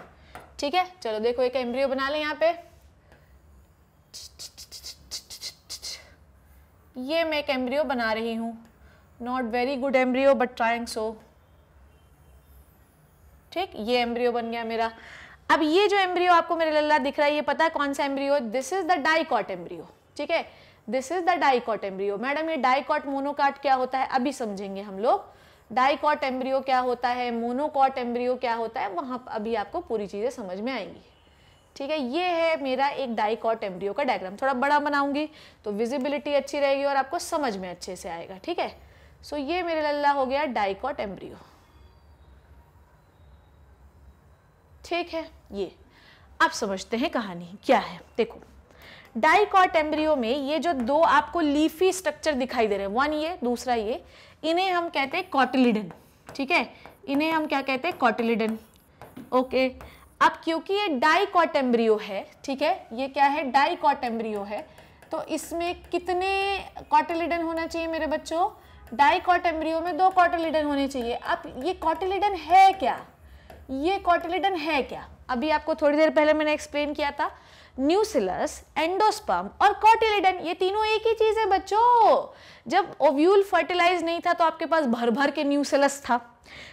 [SPEAKER 1] ठीक है चलो देखो एक एम्ब्रियो बना लें यहाँ पे ये मैं एक एम्ब्रियो बना रही हूँ not very good embryo but trying so ठीक ये एम्ब्रियो बन गया मेरा अब ये जो एम्ब्रियो आपको मेरे लल्ला दिख रहा है ये पता है कौन सा embryo this is the dicot embryo ठीक है this is the dicot embryo madam ये डाइकॉट मोनोकाट क्या होता है अभी समझेंगे हम लोग डाइकॉट एम्ब्रियो क्या होता है मोनोकॉट एम्ब्रियो क्या होता है वहाँ अभी आपको पूरी चीज़ें समझ में आएंगी ठीक है ये है मेरा एक डाइकॉट एम्ब्रियो का डायग्राम थोड़ा बड़ा बनाऊंगी तो विजिबिलिटी अच्छी रहेगी और आपको समझ में अच्छे से आएगा ठीक है सो ये मेरे लल्ला हो गया डाइकॉट एम्ब्रियो ठीक है ये आप समझते हैं कहानी क्या है देखो डाइकॉट एम्ब्रियो में ये जो दो आपको लीफी स्ट्रक्चर दिखाई दे रहे हैं वन ये दूसरा ये इन्हें हम कहते हैं कॉटिलिडन ठीक है इन्हें हम क्या कहते हैं कॉटिलिडन ओके अब क्योंकि ये डाइकॉट एम्ब्रियो है ठीक है ये क्या है डाइकॉट एम्ब्रियो है तो इसमें कितने कॉटिलिडन होना चाहिए मेरे बच्चों डाई कॉट एम्ब्रियो में दो कॉटिलिडन होने चाहिए अब ये कॉटिलिडन है क्या ये कॉटिलिडन है क्या अभी आपको थोड़ी देर पहले मैंने एक्सप्लेन किया था न्यूसिलस एंडोस्पर्म और कॉटिलिडन ये तीनों एक ही चीज़ है बच्चों जब ओव्यूल फर्टिलाइज नहीं था तो आपके पास भर भर के न्यूसिलस था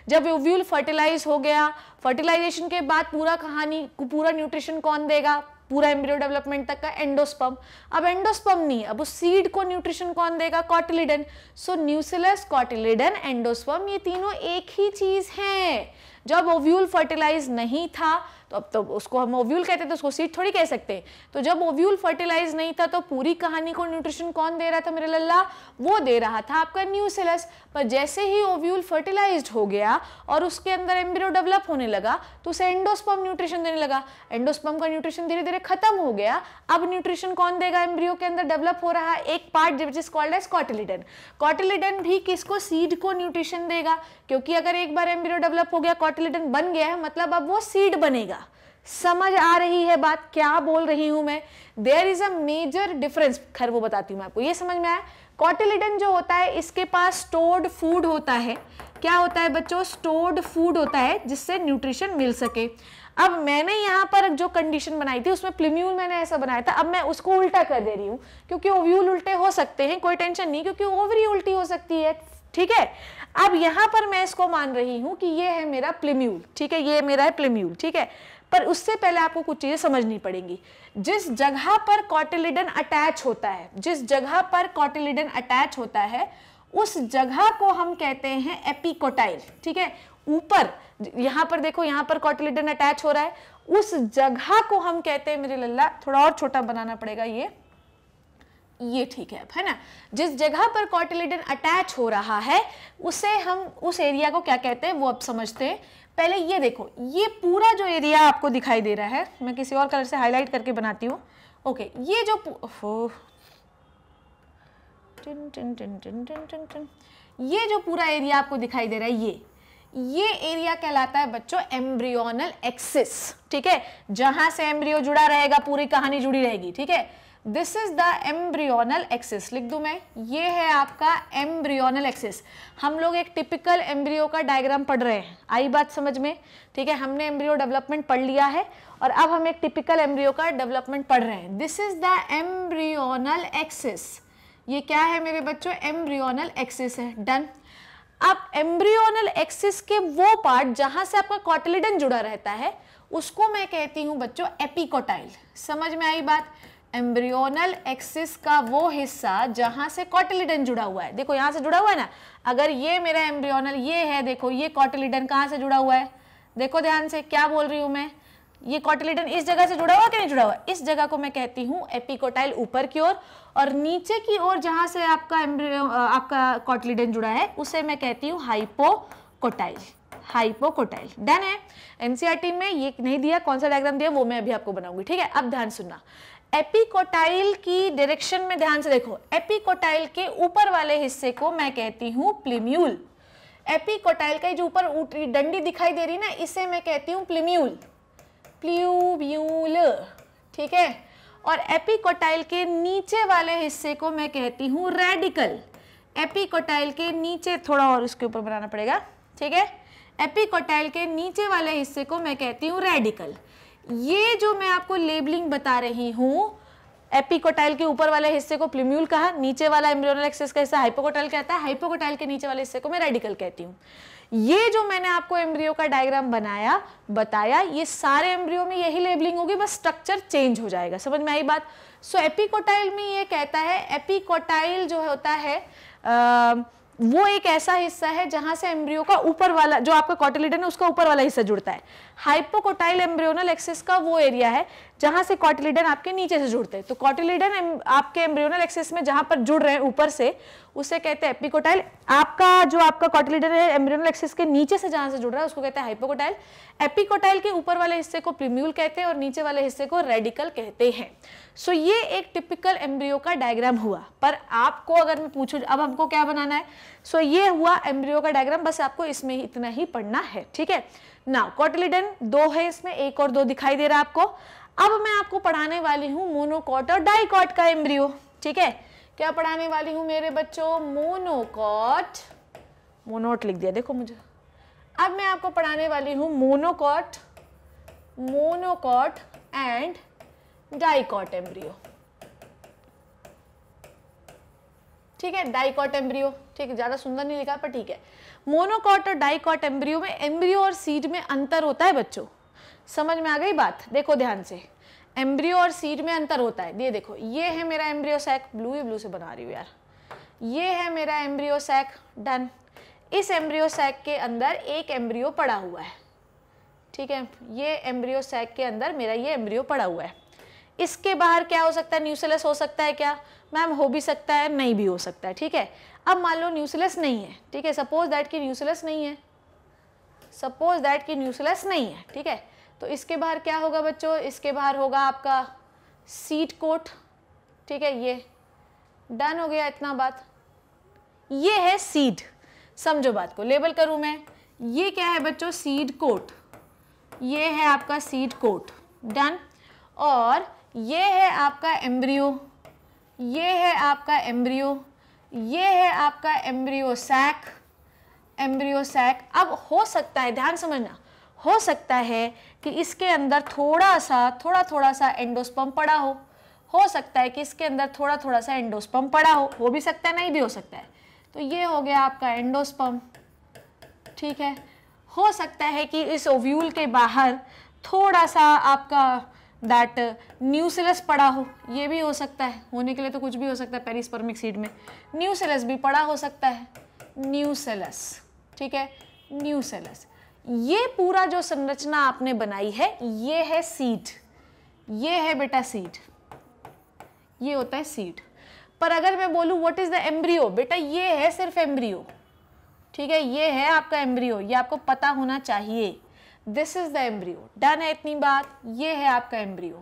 [SPEAKER 1] जब ओव्यूल फर्टिलाइज हो गया फर्टिलाइजेशन के बाद पूरा कहानी पूरा न्यूट्रिशन कौन देगा पूरा एम्ब्रियो डेवलपमेंट तक का एंडोस्पम अब एंडोस्पम नहीं अब उस सीड को न्यूट्रिशन कौन देगा cotyledon so nucellus cotyledon endosperm ये तीनों एक ही चीज है जब ओव्यूल फर्टिलाइज नहीं था तो अब तो उसको हम ओव्यूल कहते तो उसको सीड थोड़ी कह सकते तो जब ओव्यूल फर्टिलाइज नहीं था तो पूरी कहानी को न्यूट्रिशन कौन दे रहा था मेरे लल्ला वो दे रहा था आपका न्यूसेलस पर जैसे ही ओव्यूल फर्टिलाइज हो गया और उसके अंदर एम्ब्रियो डेवलप होने लगा तो उसे एंडोस्पम न्यूट्रिशन देने लगा एंडोस्पम का न्यूट्रिशन धीरे धीरे खत्म हो गया अब न्यूट्रिशन कौन देगा एम्ब्रियो के अंदर डेवलप हो रहा है एक पार्ट जब is called as cotyledon cotyledon भी किसको सीड को न्यूट्रिशन देगा क्योंकि अगर एक बार एम्ब्रियो डेवलप हो गया कॉटिलिडन बन गया है मतलब अब वो सीड बनेगा समझ आ रही है बात क्या बोल रही हूं मैं there is a major difference खैर वो बताती हूँ मैं आपको ये समझ में आया कॉटिलिडन जो होता है इसके पास स्टोर्ड फूड होता है क्या होता है बच्चों स्टोर्ड फूड होता है जिससे न्यूट्रिशन मिल सके अब मैंने यहाँ पर जो कंडीशन बनाई थी उसमें प्लिम्यूल मैंने ऐसा बनाया था अब मैं उसको उल्टा कर दे रही हूँ क्योंकि ओव्यूल उल्टे हो सकते हैं कोई टेंशन नहीं क्योंकि ओवरी उल्टी हो सकती है ठीक है अब यहाँ पर मैं इसको मान रही हूँ कि ये है मेरा प्लिम्यूल ठीक है ये मेरा है प्लिम्यूल ठीक है पर उससे पहले आपको कुछ चीज़ें समझनी पड़ेंगी जिस जगह पर कॉटिलिडन अटैच होता है जिस जगह पर कॉटिलिडन अटैच होता है उस जगह को हम कहते हैं एपिकोटाइल ठीक है ऊपर यहां पर देखो यहां पर कॉटिलिडन अटैच हो रहा है उस जगह को हम कहते हैं मेरे लल्ला थोड़ा और छोटा बनाना पड़ेगा ये ये ठीक है है ना जिस जगह पर कॉटिलिडन अटैच हो रहा है उसे हम उस एरिया को क्या कहते हैं वो अब समझते हैं पहले ये देखो ये पूरा जो एरिया आपको दिखाई दे रहा है मैं किसी और कलर से हाईलाइट करके बनाती हूँ ओके ये जो टिन टिन टिन टिन टिन टिन टिन ये जो पूरा एरिया आपको दिखाई दे रहा है ये ये एरिया कहलाता है बच्चों एम्ब्रियोनल एक्सिस ठीक है जहां से एम्ब्रियो जुड़ा रहेगा पूरी कहानी जुड़ी रहेगी ठीक है this is the embryonal axis लिख दू मैं ये है आपका एम्ब्रियोनल एक्सिस हम लोग एक टिपिकल एम्ब्रियो का डायग्राम पढ़ रहे हैं आई बात समझ में ठीक है हमने एम्ब्रियो डेवलपमेंट पढ़ लिया है और अब हम एक टिपिकल एम्ब्रियो का डेवलपमेंट पढ़ रहे हैं this is the embryonal axis ये क्या है मेरे बच्चों एम्ब्रियोनल एक्सिस है डन अब एम्ब्रियोनल एक्सिस के वो पार्ट जहां से आपका कॉटिलिडन जुड़ा रहता है उसको मैं कहती हूँ बच्चों एपिकोटाइल समझ में आई बात एम्ब्रियोनल एक्सिस का वो हिस्सा जहां से कॉटिलिडन जुड़ा हुआ है देखो यहां से जुड़ा हुआ है ना अगर ये मेरा एम्ब्रियोनल ये है देखो ये कॉटिलिडन कहां से जुड़ा हुआ है देखो ध्यान से क्या बोल रही हूँ मैं ये कॉटिलिडन इस जगह से जुड़ा हुआ कि नहीं जुड़ा हुआ इस जगह को मैं कहती हूँ एपिकोटाइल ऊपर की ओर और नीचे की ओर जहां से आपका एम्ब्रियो आपका कॉटिलिडन जुड़ा है उसे मैं कहती हूँ हाइपोकोटाइल हाइपोकोटाइल डन है एनसीआरटी में ये नहीं दिया कौन सा डायग्राम दिया वो मैं अभी आपको बनाऊंगी ठीक है अब ध्यान सुनना एपिकोटाइल की डायरेक्शन में ध्यान से देखो एपिकोटाइल के ऊपर वाले हिस्से को मैं कहती हूँ प्लीम्यूल एपिकोटाइल का जो ऊपर डंडी दिखाई दे रही ना इसे मैं कहती हूँ प्लीम्यूल प्ल्यूब्यूल ठीक है और एपिकोटाइल के नीचे वाले हिस्से को मैं कहती हूँ रेडिकल एपिकोटाइल के नीचे थोड़ा और उसके ऊपर बनाना पड़ेगा ठीक है एपिकोटाइल के नीचे वाले हिस्से को मैं कहती हूँ रेडिकल ये जो मैं आपको लेबलिंग बता रही हूँ एपिकोटाइल के ऊपर वाले हिस्से को प्लिम्यूल कहा नीचे वाला एम्ब्रियोनल एक्सेस का हिस्सा हाइपोकोटाइल कहता है हाइपोकोटाइल के नीचे वाले हिस्से को मैं रेडिकल कहती हूँ ये जो मैंने आपको एम्ब्रियो का डायग्राम बनाया बताया ये सारे एम्ब्रियो में यही लेबलिंग होगी बस स्ट्रक्चर चेंज हो जाएगा समझ में आई बात सो so, एपिकोटाइल में ये कहता है एपिकोटाइल जो होता है आ, वो एक ऐसा हिस्सा है जहां से एम्ब्रियो का ऊपर वाला जो आपका कॉटिलिडन है उसका ऊपर वाला हिस्सा जुड़ता है हाइपोकोटाइल एम्ब्रियोनल एक्सिस का वो एरिया है जहां से कॉटिलीडन आपके नीचे से जुड़ते हैं तो कॉटिलीडन आपके एम्ब्रियोनल एक्सेस में जहां पर जुड़ रहे हैं ऊपर से उसे कहते हैं एपिकोटाइल आपका जो आपका कॉटिलीडन है एम्ब्रियोनल एक्सेस के नीचे से जहां से जुड़ रहा है उसको कहते हैं हाइपोकोटाइल एपिकोटाइल के ऊपर वाले हिस्से को प्रीम्यूल कहते हैं और नीचे वाले हिस्से को रेडिकल कहते हैं सो so, ये एक टिपिकल एम्ब्रियो का डायग्राम हुआ पर आपको अगर मैं पूछू अब हमको क्या बनाना है सो so, ये हुआ एम्ब्रियो का डायग्राम बस आपको इसमें इतना ही पढ़ना है ठीक है ना कॉटिलीडन दो है इसमें एक और दो दिखाई दे रहा है आपको अब मैं आपको पढ़ाने वाली हूँ मोनोकॉट और डाइकॉट का एम्ब्रियो ठीक है क्या पढ़ाने वाली हूँ मेरे बच्चों मोनोकॉट मोनोट लिख दिया देखो मुझे अब मैं आपको पढ़ाने वाली हूँ monocot monocot and dicot embryo ठीक है डाइकॉट एम्ब्रियो ठीक है ज़्यादा सुंदर नहीं लिखा पर ठीक है मोनोकॉट और डाइकॉट एम्ब्रियो में एम्ब्रियो और सीड में अंतर होता है बच्चों समझ में आ गई बात देखो ध्यान से एम्ब्रियो और सीड में अंतर होता है ये देखो ये है मेरा एम्ब्रियो सैक ब्लू ही ब्लू से बना रही हूँ यार ये है मेरा एम्ब्रियो सैक डन इस एम्ब्रियो सैक के अंदर एक एम्ब्रियो पड़ा हुआ है ठीक है ये एम्ब्रियो सैक के अंदर मेरा ये एम्ब्रियो पड़ा हुआ है इसके बाहर क्या हो सकता है न्यूसिलस हो सकता है क्या मैम हो भी सकता है नहीं भी हो सकता है ठीक है अब मान लो न्यूसिलस नहीं है ठीक है सपोज दैट कि न्यूसलेस नहीं है सपोज दैट कि न्यूसलेस नहीं है ठीक है तो इसके बाहर क्या होगा बच्चों इसके बाहर होगा आपका सीट कोट ठीक है ये डन हो गया इतना बात ये है सीड समझो बात को लेबल करूं मैं ये क्या है बच्चों सीड कोट ये है आपका सीड कोट डन और ये है आपका एम्ब्रियो ये है आपका एम्ब्रियो ये है आपका एम्ब्रियो सैक एम्ब्रियो सैक अब हो सकता है ध्यान समझना हो सकता है कि इसके अंदर थोड़ा सा थोड़ा थोड़ा सा एंडोस्पम पड़ा हो हो सकता है कि इसके अंदर थोड़ा थोड़ा सा एंडोस्पम पड़ा हो हो भी सकता है नहीं भी हो सकता है तो ये हो गया आपका एंडोस्पम ठीक है हो सकता है कि इस ओव्यूल के बाहर थोड़ा सा आपका दैट न्यूसेलस पड़ा हो ये भी हो सकता है होने के लिए तो कुछ भी हो सकता है पेरिस्पर्मिक सीड में न्यूसेलस भी पड़ा हो सकता है न्यूसेलस ठीक है न्यूसेलस ये पूरा जो संरचना आपने बनाई है ये है सीट ये है बेटा सीट ये होता है सीट पर अगर मैं बोलूँ व्हाट इज़ द एम्ब्रियो बेटा ये है सिर्फ एम्ब्रियो ठीक है ये है आपका एम्ब्रियो ये आपको पता होना चाहिए this is the embryo done है इतनी बात ये है आपका एम्ब्रियो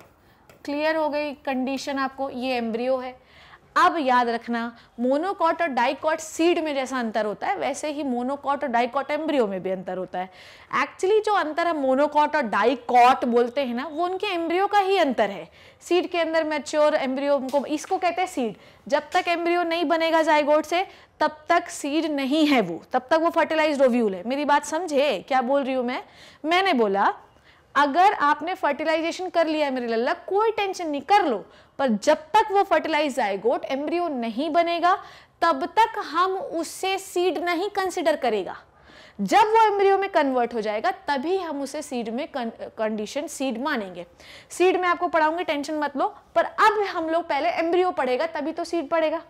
[SPEAKER 1] क्लियर हो गई कंडीशन आपको ये एम्ब्रियो है अब याद रखना मोनोकॉट और डाइकॉट सीड में जैसा अंतर होता है वैसे ही मोनोकॉट और डाइकॉट एम्ब्रियो में भी अंतर होता है एक्चुअली जो अंतर है मोनोकॉट और डाइकॉट बोलते हैं ना वो उनके एम्ब्रियो का ही अंतर है सीड के अंदर मैच्योर एम्ब्रियो उनको इसको कहते हैं सीड जब तक एम्ब्रियो नहीं बनेगा जायगोट से तब तक सीड नहीं है वो तब तक वो फर्टिलाइज्ड ओव्यूल है मेरी बात समझे क्या बोल रही हूँ मैं मैंने बोला अगर आपने फर्टिलाइजेशन कर लिया है मेरे लल्ला कोई टेंशन नहीं कर लो पर जब तक वो फर्टिलाइज जाएगोट एम्ब्रियो नहीं बनेगा तब तक हम उसे सीड नहीं कंसिडर करेगा जब वो एम्ब्रियो में कन्वर्ट हो जाएगा तभी हम उसे सीड में कंडीशन सीड मानेंगे सीड में आपको पढ़ाऊंगी टेंशन मत लो पर अब हम लोग पहले एम्ब्रियो पढ़ेगा तभी तो सीड पढ़ेगा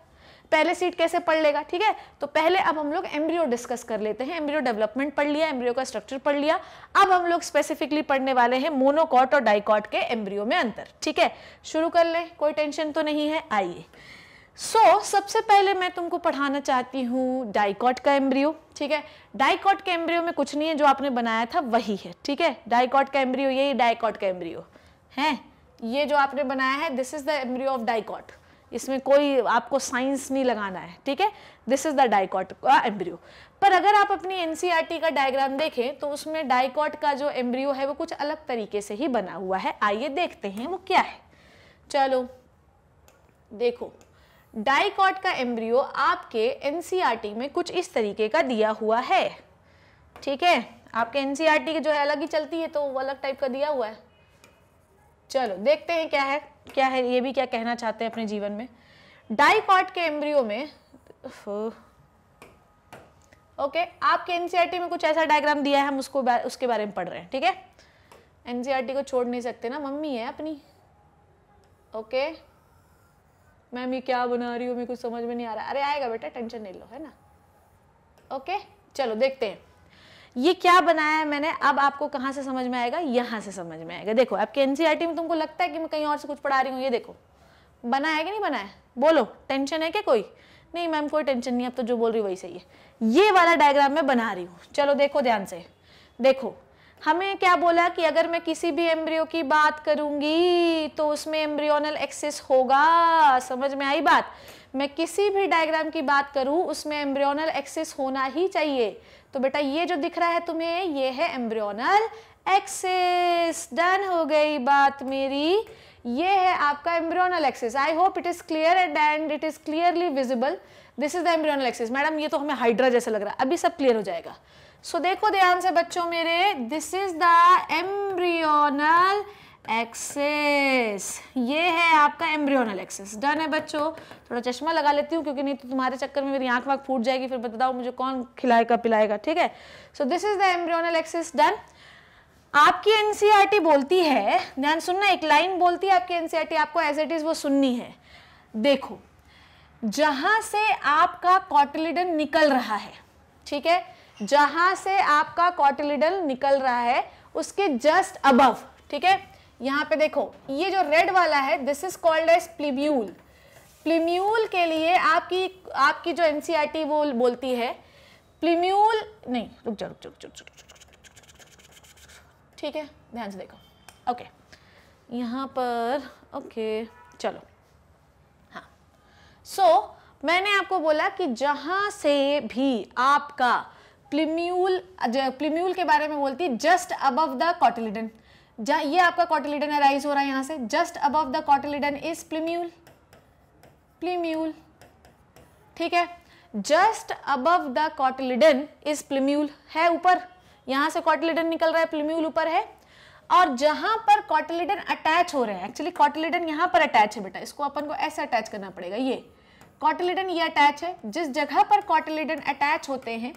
[SPEAKER 1] पहले सीट कैसे पढ़ लेगा ठीक है तो पहले अब हम लोग एम्ब्रियो डिस्कस कर लेते हैं एम्ब्रियो डेवलपमेंट पढ़ लिया एम्ब्रियो का स्ट्रक्चर पढ़ लिया अब हम लोग स्पेसिफिकली पढ़ने वाले हैं मोनोकॉट और डाइकॉट के एम्ब्रियो में अंतर ठीक है शुरू कर लें कोई टेंशन तो नहीं है आइए सो so, सबसे पहले मैं तुमको पढ़ाना चाहती हूँ डाइकॉट का एम्ब्रियो ठीक है डाइकॉट के एम्ब्रियो में कुछ नहीं है जो आपने बनाया था वही है ठीक है डाइकॉट का एम्ब्रियो यही डाइकॉट का एम्ब्रियो है ये जो आपने बनाया है this is the embryo of dicot इसमें कोई आपको साइंस नहीं लगाना है ठीक है this is the dicot embryo पर अगर आप अपनी एनसीईआरटी e का डायग्राम देखें तो उसमें डाइकॉट का जो एम्ब्रियो है वो कुछ अलग तरीके से ही बना हुआ है आइए देखते हैं वो क्या है चलो देखो डाइकॉट का एम्ब्रियो आपके एन e में कुछ इस तरीके का दिया हुआ है ठीक है आपके एन e जो है अलग ही चलती है तो वो अलग टाइप का दिया हुआ है चलो देखते हैं क्या है क्या है ये भी क्या कहना चाहते हैं अपने जीवन में डाइकॉट के एम्ब्रियो में ओके आपके एनसीईआरटी e में कुछ ऐसा डायग्राम दिया है हम उसको बा, उसके बारे में पढ़ रहे हैं ठीक है एनसीईआरटी e को छोड़ नहीं सकते ना मम्मी है अपनी ओके मैम ये क्या बना रही हूँ मेरे कुछ समझ में नहीं आ रहा अरे आएगा बेटा टेंशन नहीं लो है ना ओके चलो देखते हैं ये क्या बनाया है मैंने अब आपको कहाँ से समझ में आएगा यहाँ से समझ में आएगा देखो आपके एन e में तुमको लगता है कि मैं कहीं और से कुछ पढ़ा रही हूँ ये देखो बनाया कि नहीं बनाया बोलो टेंशन है क्या कोई नहीं मैम कोई टेंशन नहीं अब तो जो बोल रही वही सही है ये वाला डायग्राम मैं बना रही हूँ चलो देखो ध्यान से देखो हमें क्या बोला कि अगर मैं किसी भी एम्ब्रियो की बात करूंगी तो उसमें एम्ब्रियोनल एक्सेस होगा समझ में आई बात मैं किसी भी डायग्राम की बात करूं उसमें एम्ब्रियोनल एक्सेस होना ही चाहिए तो बेटा ये जो दिख रहा है तुम्हें ये है एम्ब्रियोनल एक्सेस डन हो गई बात मेरी ये है आपका embryonal axis I hope it is clear at and it is clearly visible this is the embryonal axis madam ये तो हमें हाइड्रा जैसा लग रहा है अभी सब क्लियर हो जाएगा सो so, देखो ध्यान से बच्चों मेरे this is the embryonal axis ये है आपका एम्ब्रियोनल एक्सेस डन है बच्चों थोड़ा चश्मा लगा लेती हूँ क्योंकि नहीं तो तुम्हारे चक्कर में मेरी आंख वाँख फूट जाएगी फिर बताओ मुझे कौन खिलाएगा पिलाएगा ठीक है so this is the embryonal axis done आपकी एनसीईआरटी e बोलती है ध्यान सुनना एक लाइन बोलती है आपकी एनसीईआरटी e आपको एज इट इज वो सुननी है देखो जहां से आपका कॉटिलिडन निकल रहा है ठीक है जहां से आपका कॉटिलिडन निकल रहा है उसके जस्ट अबव ठीक है यहाँ पे देखो ये जो रेड वाला है this is called as plumule plumule के लिए आपकी आपकी जो एनसीईआरटी e वो बोलती है प्लीम्यूल नहीं रुक जाओ रुक जाओ रुक जा ठीक है ध्यान से देखो ओके यहाँ पर ओके चलो हाँ सो so, मैंने आपको बोला कि जहाँ से भी आपका प्लीम्यूल प्लीम्यूल के बारे में बोलती जस्ट अबव द कॉटिलिडन ये आपका कॉटिलिडन अराइज हो रहा है यहां से just above the cotyledon is plumule plumule ठीक है just above the cotyledon is plumule है ऊपर यहां से कॉटिलिडन निकल रहा है प्लीम्यूल ऊपर है और जहां पर कॉटिलिडन अटैच हो रहे हैं एक्चुअली कॉटिलिडन यहां पर अटैच है बेटा इसको अपन को ऐसे अटैच करना पड़ेगा ये कॉटिलिडन ये अटैच है जिस जगह पर कॉटिलिडन अटैच होते हैं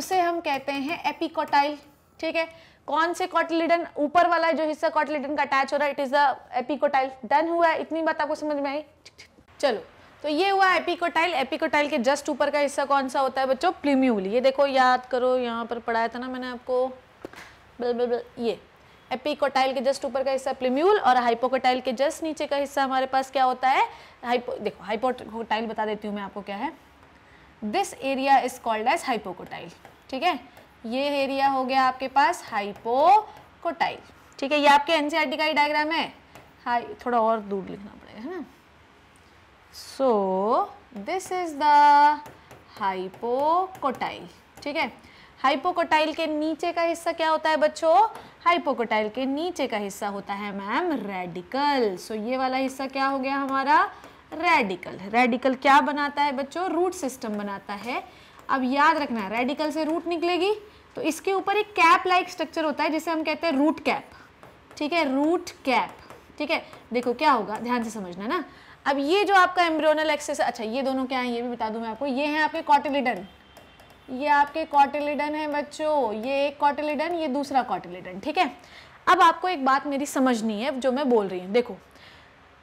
[SPEAKER 1] उसे हम कहते हैं एपिकोटाइल ठीक है कौन से कॉटिलिडन ऊपर वाला जो हिस्सा कॉटिलिडन का अटैच हो रहा है it is the epicotyl done हुआ है इतनी बात आपको समझ में आई चलो तो ये हुआ एपिकोटाइल एपिकोटाइल के जस्ट ऊपर का हिस्सा कौन सा होता है बच्चों प्लीम्यूल ये देखो याद करो यहाँ पर पढ़ाया था ना मैंने आपको बल बल बल ये एपिकोटाइल के जस्ट ऊपर का हिस्सा प्लीम्यूल और हाइपोकोटाइल के जस्ट नीचे का हिस्सा हमारे पास क्या होता है हाइपो देखो हाइपोकोटाइल बता देती हूँ मैं आपको क्या है this area is called as hypocotyl ठीक है ये एरिया हो गया आपके पास हाइपोकोटाइल ठीक है ये आपके एनसीईआरटी e का ही डायग्राम है हाई थोड़ा और दूर लिखना पड़ेगा है ना so this is the hypocotyl ठीक है हाइपोकोटाइल के नीचे का हिस्सा क्या होता है बच्चों हाइपोकोटाइल के नीचे का हिस्सा होता है मैम रेडिकल सो ये वाला हिस्सा क्या हो गया हमारा रेडिकल रेडिकल क्या बनाता है बच्चों रूट सिस्टम बनाता है अब याद रखना है रेडिकल से रूट निकलेगी तो इसके ऊपर एक कैप लाइक स्ट्रक्चर होता है जिसे हम कहते हैं रूट कैप ठीक है रूट कैप ठीक है देखो क्या होगा ध्यान से समझना ना अब ये जो आपका एम्ब्रियोनल एक्सेस अच्छा ये दोनों क्या है ये भी बता दूं मैं आपको ये हैं आपके कॉटिलिडन ये आपके कॉटिलिडन है बच्चों ये एक कॉटिलिडन ये दूसरा कॉटिलिडन ठीक है अब आपको एक बात मेरी समझनी है जो मैं बोल रही हूँ देखो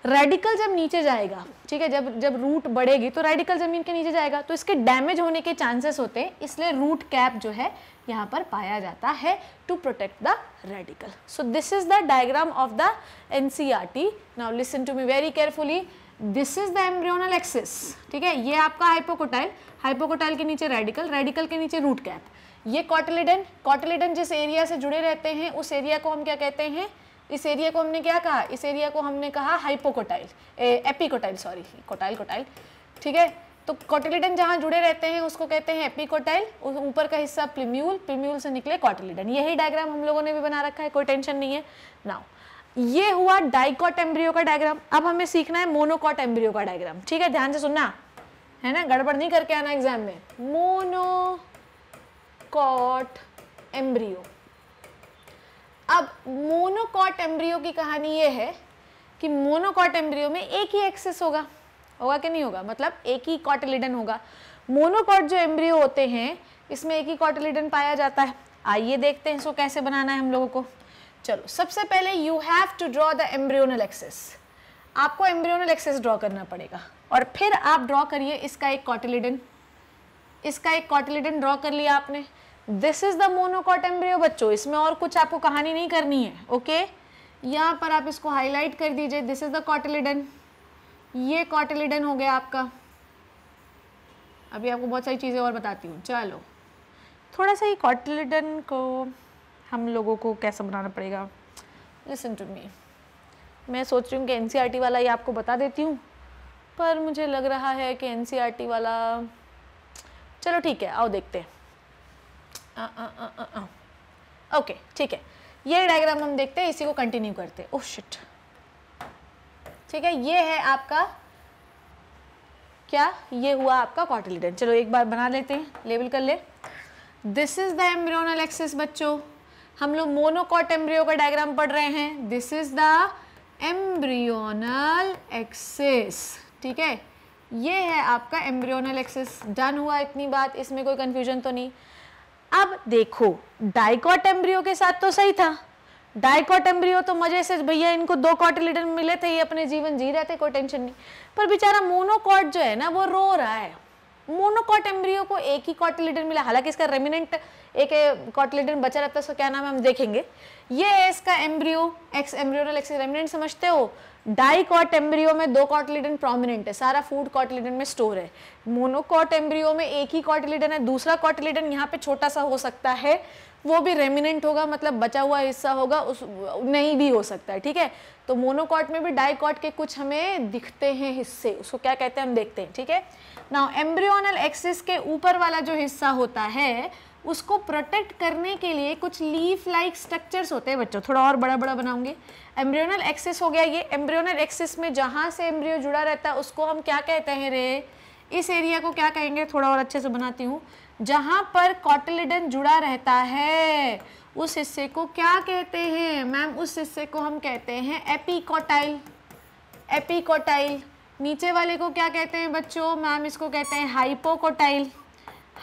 [SPEAKER 1] रेडिकल जब नीचे जाएगा ठीक है जब जब रूट बढ़ेगी तो रेडिकल ज़मीन के नीचे जाएगा तो इसके डैमेज होने के चांसेस होते हैं इसलिए रूट कैप जो है यहाँ पर पाया जाता है to protect the radicle so this is the diagram of the N C R T now listen to me very carefully this is the embryonal axis ठीक है ये आपका हाइपोकोटाइल हाइपोकोटाइल के नीचे रेडिकल रेडिकल के नीचे रूट कैप ये कॉटलिडन कॉटलिडन जिस एरिया से जुड़े रहते हैं उस एरिया को हम क्या कहते हैं इस एरिया को हमने क्या कहा इस एरिया को हमने कहा hypocotyl epicotyl sorry cotyl cotyl ठीक है तो कॉटिलिडन जहाँ जुड़े रहते हैं उसको कहते हैं एपिकोटाइल ऊपर का हिस्सा प्लिम्यूल प्लिम्यूल से निकले कॉटिलिडन यही डायग्राम हम लोगों ने भी बना रखा है कोई टेंशन नहीं है नाउ ये हुआ डाइकॉट एम्ब्रियो का डायग्राम अब हमें सीखना है मोनोकॉट एम्ब्रियो का डायग्राम ठीक है ध्यान से सुनना है ना गड़बड़ नहीं करके आना एग्जाम में मोनोकॉट एम्ब्रियो अब मोनोकॉट एम्ब्रियो की कहानी ये है कि मोनोकॉट एम्ब्रियो में एक ही एक्सेस होगा होगा कि नहीं होगा मतलब एक ही कॉटलिडन होगा मोनोकॉट जो एम्ब्रियो होते हैं इसमें एक ही कॉटलिडन पाया जाता है आइए देखते हैं इसको कैसे बनाना है हम लोगों को चलो सबसे पहले you have to draw the embryonal axis आपको एम्ब्रियोनल एक्सेस ड्रॉ करना पड़ेगा और फिर आप ड्रॉ करिए इसका एक कॉटलिडन इसका एक कॉटलिडन ड्रॉ कर लिया आपने this is the monocot embryo बच्चों इसमें और कुछ आपको कहानी नहीं करनी है ओके यहाँ पर आप इसको हाईलाइट कर दीजिए दिस इज द कॉटलिडन ये कॉटलिडन हो गया आपका अभी आपको बहुत सारी चीज़ें और बताती हूँ चलो थोड़ा सा ये कॉटलिडन को हम लोगों को कैसा बनाना पड़ेगा लिसन टू मी मैं सोच रही हूँ कि एन e वाला ये आपको बता देती हूँ पर मुझे लग रहा है कि एन e वाला चलो ठीक है आओ देखते हैं ओके uh, uh, uh, ठीक है ये डायग्राम हम देखते हैं इसी को कंटिन्यू करते हैं ओह oh, शिट ठीक है ये है आपका क्या ये हुआ आपका कॉटिलिडन चलो एक बार बना लेते हैं लेबल कर ले this is the embryonal axis बच्चों हम लोग मोनोकॉट एम्ब्रियो का डायग्राम पढ़ रहे हैं this is the embryonal axis ठीक है ये है आपका एम्ब्रियोनल एक्सिस डन हुआ इतनी बात इसमें कोई कन्फ्यूजन तो नहीं अब देखो डाइकॉट एम्ब्रियो के साथ तो सही था डाइकॉट एम्ब्रियो तो मजे से भैया इनको दो कॉटिलिडन मिले थे ये अपने जीवन जी रहे थे कोई टेंशन नहीं पर बेचारा मोनोकॉट जो है ना वो रो रहा है मोनोकॉट एम्ब्रियो को एक ही कॉटिलिडन मिला हालांकि इसका रेमिनेंट एक कॉटिलिडन बचा रहता है उसका क्या नाम है हम देखेंगे ये है इसका embryo axis embryonal axis remnant समझते हो डाईकॉट एम्ब्रियो में दो कॉटिलीडन प्रोमिनेंट है सारा फूड कॉटिलीडन में स्टोर है मोनोकॉट एम्ब्रियो में एक ही कॉटिलीडन है दूसरा कॉटिलीडन यहाँ पे छोटा सा हो सकता है वो भी रेमिनेंट होगा मतलब बचा हुआ हिस्सा होगा उस नहीं भी हो सकता है ठीक है तो मोनोकॉट में भी डाईकॉट के कुछ हमें दिखते हैं हिस्से उसको क्या कहते हैं हम देखते हैं ठीक है ना एम्ब्रियोनल एक्सिस के ऊपर वाला जो हिस्सा होता है उसको प्रोटेक्ट करने के लिए कुछ लीफ लाइक स्ट्रक्चर्स होते हैं बच्चों थोड़ा और बड़ा बड़ा बनाऊंगे एम्ब्रियोनल एक्सेस हो गया ये एम्ब्रियोनल एक्सेस में जहाँ से एम्ब्रियो जुड़ा रहता है उसको हम क्या कहते हैं रे इस एरिया को क्या कहेंगे थोड़ा और अच्छे से बनाती हूँ जहाँ पर कॉटलिडन जुड़ा रहता है उस हिस्से को क्या कहते हैं मैम उस हिस्से को हम कहते हैं एपिकोटाइल एपिकोटाइल नीचे वाले को क्या कहते हैं बच्चों मैम इसको कहते हैं हाइपोकोटाइल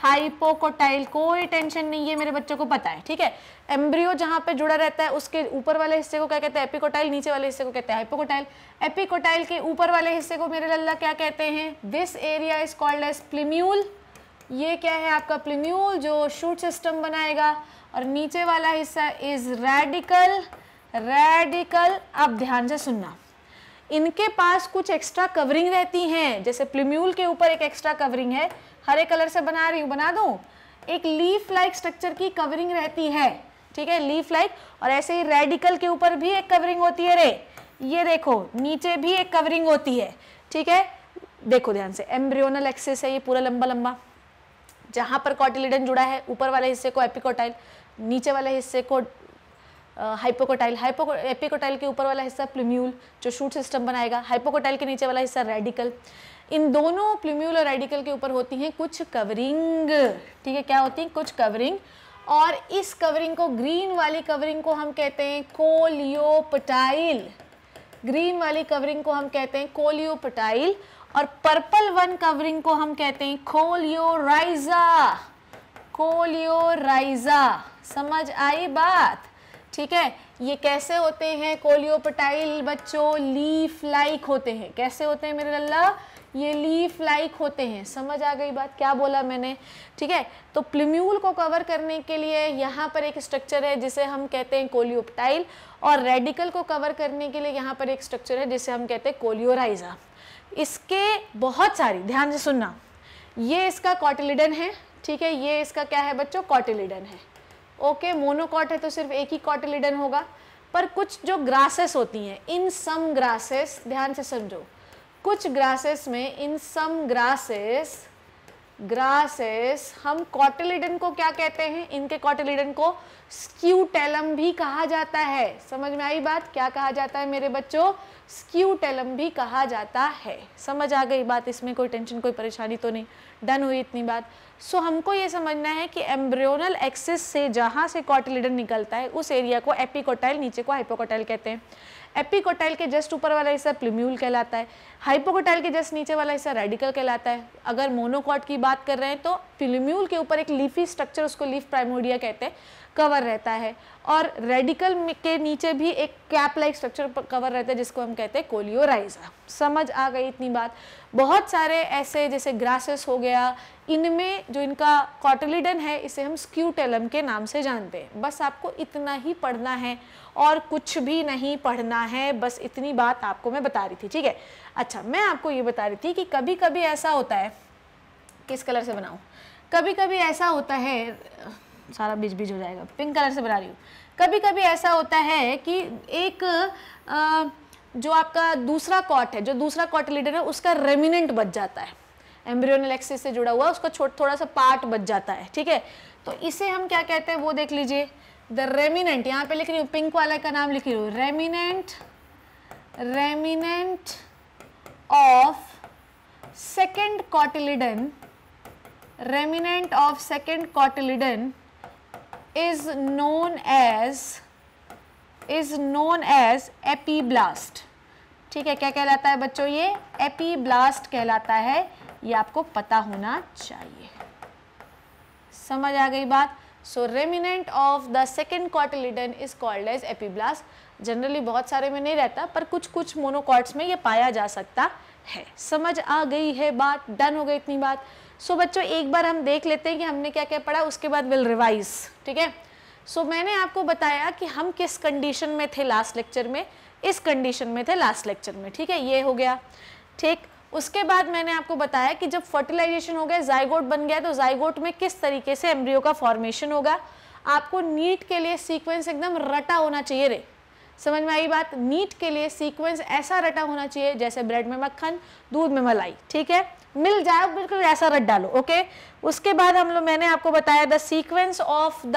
[SPEAKER 1] हाइपोकोटाइल कोई टेंशन नहीं है मेरे बच्चों को पता है ठीक है एम्ब्रियो जहाँ पे जुड़ा रहता है उसके ऊपर वाले हिस्से को क्या कहते हैं एपिकोटाइल नीचे वाले हिस्से को कहते हैं हाइपोकोटाइल एपिकोटाइल के ऊपर वाले हिस्से को मेरे लल्ला क्या कहते हैं this area is called as plumule ये क्या है आपका प्लिम्यूल जो शूट सिस्टम बनाएगा और नीचे वाला हिस्सा इज रेडिकल रेडिकल आप ध्यान से सुनना इनके पास कुछ एक्स्ट्रा कवरिंग रहती हैं जैसे प्लिम्यूल के ऊपर एक एक्स्ट्रा कवरिंग है हरे कलर से बना रही हूँ बना दू एक लीफ लाइक स्ट्रक्चर की कवरिंग रहती है ठीक है लीफ लाइक और ऐसे ही रेडिकल के ऊपर भी एक कवरिंग होती है रे ये देखो नीचे भी एक कवरिंग होती है ठीक है देखो ध्यान से एम्ब्रियोनल एक्सेस है ये पूरा लंबा लंबा जहाँ पर कॉटिलिडन जुड़ा है ऊपर वाले हिस्से को एपिकोटाइल नीचे वाले हिस्से को हाइपोकोटाइल हाइपो एपिकोटाइल के ऊपर वाला हिस्सा प्लिम्यूल जो शूट सिस्टम बनाएगा हाइपोकोटाइल के नीचे वाला हिस्सा रेडिकल इन दोनों और रेडिकल के ऊपर होती हैं कुछ कवरिंग ठीक है क्या होती हैं कुछ कवरिंग और इस कवरिंग को ग्रीन वाली कवरिंग को हम कहते हैं कोलियोपटाइल ग्रीन वाली कवरिंग को हम कहते हैं कोलियोपटाइल और पर्पल वन कवरिंग को हम कहते हैं कोलियोराइजा कोलियोराइजा समझ आई बात ठीक है ये कैसे होते हैं कोलियोपटाइल बच्चों लीफ लाइक होते हैं कैसे होते हैं मेरे लल्ला ये लीफ लाइक होते हैं समझ आ गई बात क्या बोला मैंने ठीक है तो प्लिम्यूल को कवर करने के लिए यहाँ पर एक स्ट्रक्चर है जिसे हम कहते हैं कोलियोप्टाइल और रेडिकल को कवर करने के लिए यहाँ पर एक स्ट्रक्चर है जिसे हम कहते हैं कोलियोराइजा इसके बहुत सारी ध्यान से सुनना ये इसका कॉटिलिडन है ठीक है ये इसका क्या है बच्चों कॉटिलिडन है ओके मोनोकॉट है तो सिर्फ एक ही कॉटिलिडन होगा पर कुछ जो ग्रासेस होती हैं इन सम ग्रासेस ध्यान से समझो कुछ ग्रासेस में इन सम ग्रासेस ग्रासेस हम कॉटिलिडन को क्या कहते हैं इनके कॉटिलिडन को स्क्यूटेलम भी कहा जाता है समझ में आई बात क्या कहा जाता है मेरे बच्चों स्क्यूटेलम भी कहा जाता है समझ आ गई बात इसमें कोई टेंशन कोई परेशानी तो नहीं डन हुई इतनी बात सो हमको ये समझना है कि एम्ब्रियोनल एक्सिस से जहाँ से कॉटिलिडन निकलता है उस एरिया को एपिकोटाइल नीचे को हाइपोकोटाइल कहते हैं एपिकोटाइल के जस्ट ऊपर वाला हिस्सा प्लिम्यूल कहलाता है हाइपोकोटाइल के जस्ट नीचे वाला हिस्सा रेडिकल कहलाता है अगर मोनोकॉट की बात कर रहे हैं तो प्लिम्यूल के ऊपर एक लीफी स्ट्रक्चर उसको लीफ प्राइमोडिया कहते हैं कवर रहता है और रेडिकल के नीचे भी एक कैप लाइक स्ट्रक्चर कवर रहता है जिसको हम कहते हैं कोलियोराइजा समझ आ गई इतनी बात बहुत सारे ऐसे जैसे ग्रासेस हो गया इनमें जो इनका कॉटलिडन है इसे हम स्क्यूटेलम के नाम से जानते हैं बस आपको इतना ही पढ़ना है और कुछ भी नहीं पढ़ना है बस इतनी बात आपको मैं बता रही थी ठीक है अच्छा मैं आपको ये बता रही थी कि कभी कभी ऐसा होता है किस कलर से बनाऊँ कभी कभी ऐसा होता है सारा बीज बीज हो जाएगा पिंक कलर से बना रही हूँ कभी कभी ऐसा होता है कि एक आ, जो आपका दूसरा कॉट है जो दूसरा कॉट लीडर है उसका रेमिनेंट बच जाता है एम्ब्रियोनल एक्सिस से जुड़ा हुआ उसका छोट थोड़ा सा पार्ट बच जाता है ठीक है तो इसे हम क्या कहते हैं वो देख लीजिए द रेमिनेंट यहाँ पे लिख रही हूँ पिंक वाला का नाम लिख रही हूँ remnant remnant of second cotyledon remnant of second cotyledon known as is known as epi epiblast ठीक है क्या कहलाता है बच्चों ये एपीब्लास्ट कहलाता है ये आपको पता होना चाहिए समझ आ गई बात so remnant of the second cotyledon is called as epiblast generally बहुत सारे में नहीं रहता पर कुछ कुछ मोनोकॉट्स में ये पाया जा सकता है समझ आ गई है बात डन हो गई इतनी बात सो so, बच्चों एक बार हम देख लेते हैं कि हमने क्या क्या पढ़ा उसके बाद विल रिवाइज ठीक है सो मैंने आपको बताया कि हम किस कंडीशन में थे लास्ट लेक्चर में इस कंडीशन में थे लास्ट लेक्चर में ठीक है ये हो गया ठीक उसके बाद मैंने आपको बताया कि जब फर्टिलाइजेशन हो गया जाइगोट बन गया तो जाइगोट में किस तरीके से एम्ब्रियो का फॉर्मेशन होगा आपको नीट के लिए सीक्वेंस एकदम रटा होना चाहिए रे समझ में आई बात नीट के लिए सीक्वेंस ऐसा रटा होना चाहिए जैसे ब्रेड में मक्खन दूध में मलाई ठीक है मिल जाए बिल्कुल ऐसा रट डालो ओके उसके बाद हम लोग मैंने आपको बताया the sequence of the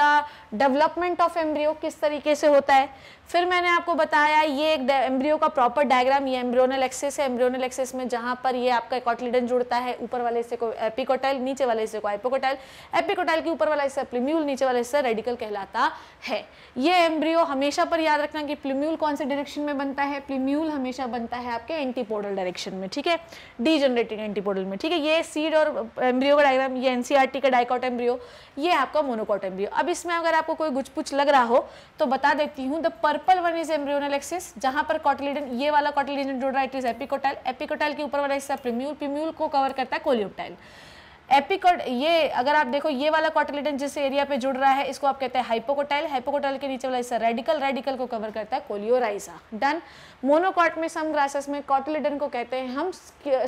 [SPEAKER 1] development of embryo किस तरीके से होता है फिर मैंने आपको बताया ये एक एम्ब्रियो का प्रॉपर डायग्राम ये एम्ब्रियोनल एक्सेस है एम्ब्रियोनल एक्सेस में जहाँ पर ये आपका कॉटलिडन जुड़ता है ऊपर वाले हिस्से को एपिकोटाइल नीचे वाले हिस्से को एपोकोटाइल एपिकोटाइल के ऊपर वाला हिस्सा प्लीम्यूल नीचे वाला हिस्सा रेडिकल कहलाता है ये एम्ब्रियो हमेशा पर याद रखना कि प्लीम्यूल कौन से डायरेक्शन में बनता है प्लीम्यूल हमेशा बनता है आपके एंटीपोडल डायरेक्शन में ठीक है डी एंटीपोडल में ठीक है ये सीड और एम्ब्रियो का डायग्राम ये एनसीआरटी e का डाइकॉट एम्ब्रियो ये आपका मोनोकॉट एम्ब्रियो अब इसमें अगर आपको कोई गुचपुच लग रहा हो तो बता देती हूँ द पर purple one is embryonal axis जहां पर कॉटिलीडन ये वाला कॉटिलीडन जोड़ रहा है इट इज एपिकोटाइल एपिकोटाइल के ऊपर वाला हिस्सा प्रिम्यूल प्रिम्यूल को कवर करता है कोलियोटाइल एपिकॉट ये अगर आप देखो ये वाला कॉटिलेडन जिस एरिया पे जुड़ रहा है इसको आप कहते हैं हाइपोकोटाइल हाइपोकोटाइल के नीचे वाला हिस्सा रेडिकल रेडिकल को कवर करता है कोलियोराइजा डन मोनोकॉट में सम ग्रासेस में कॉटिलेडन को कहते हैं हम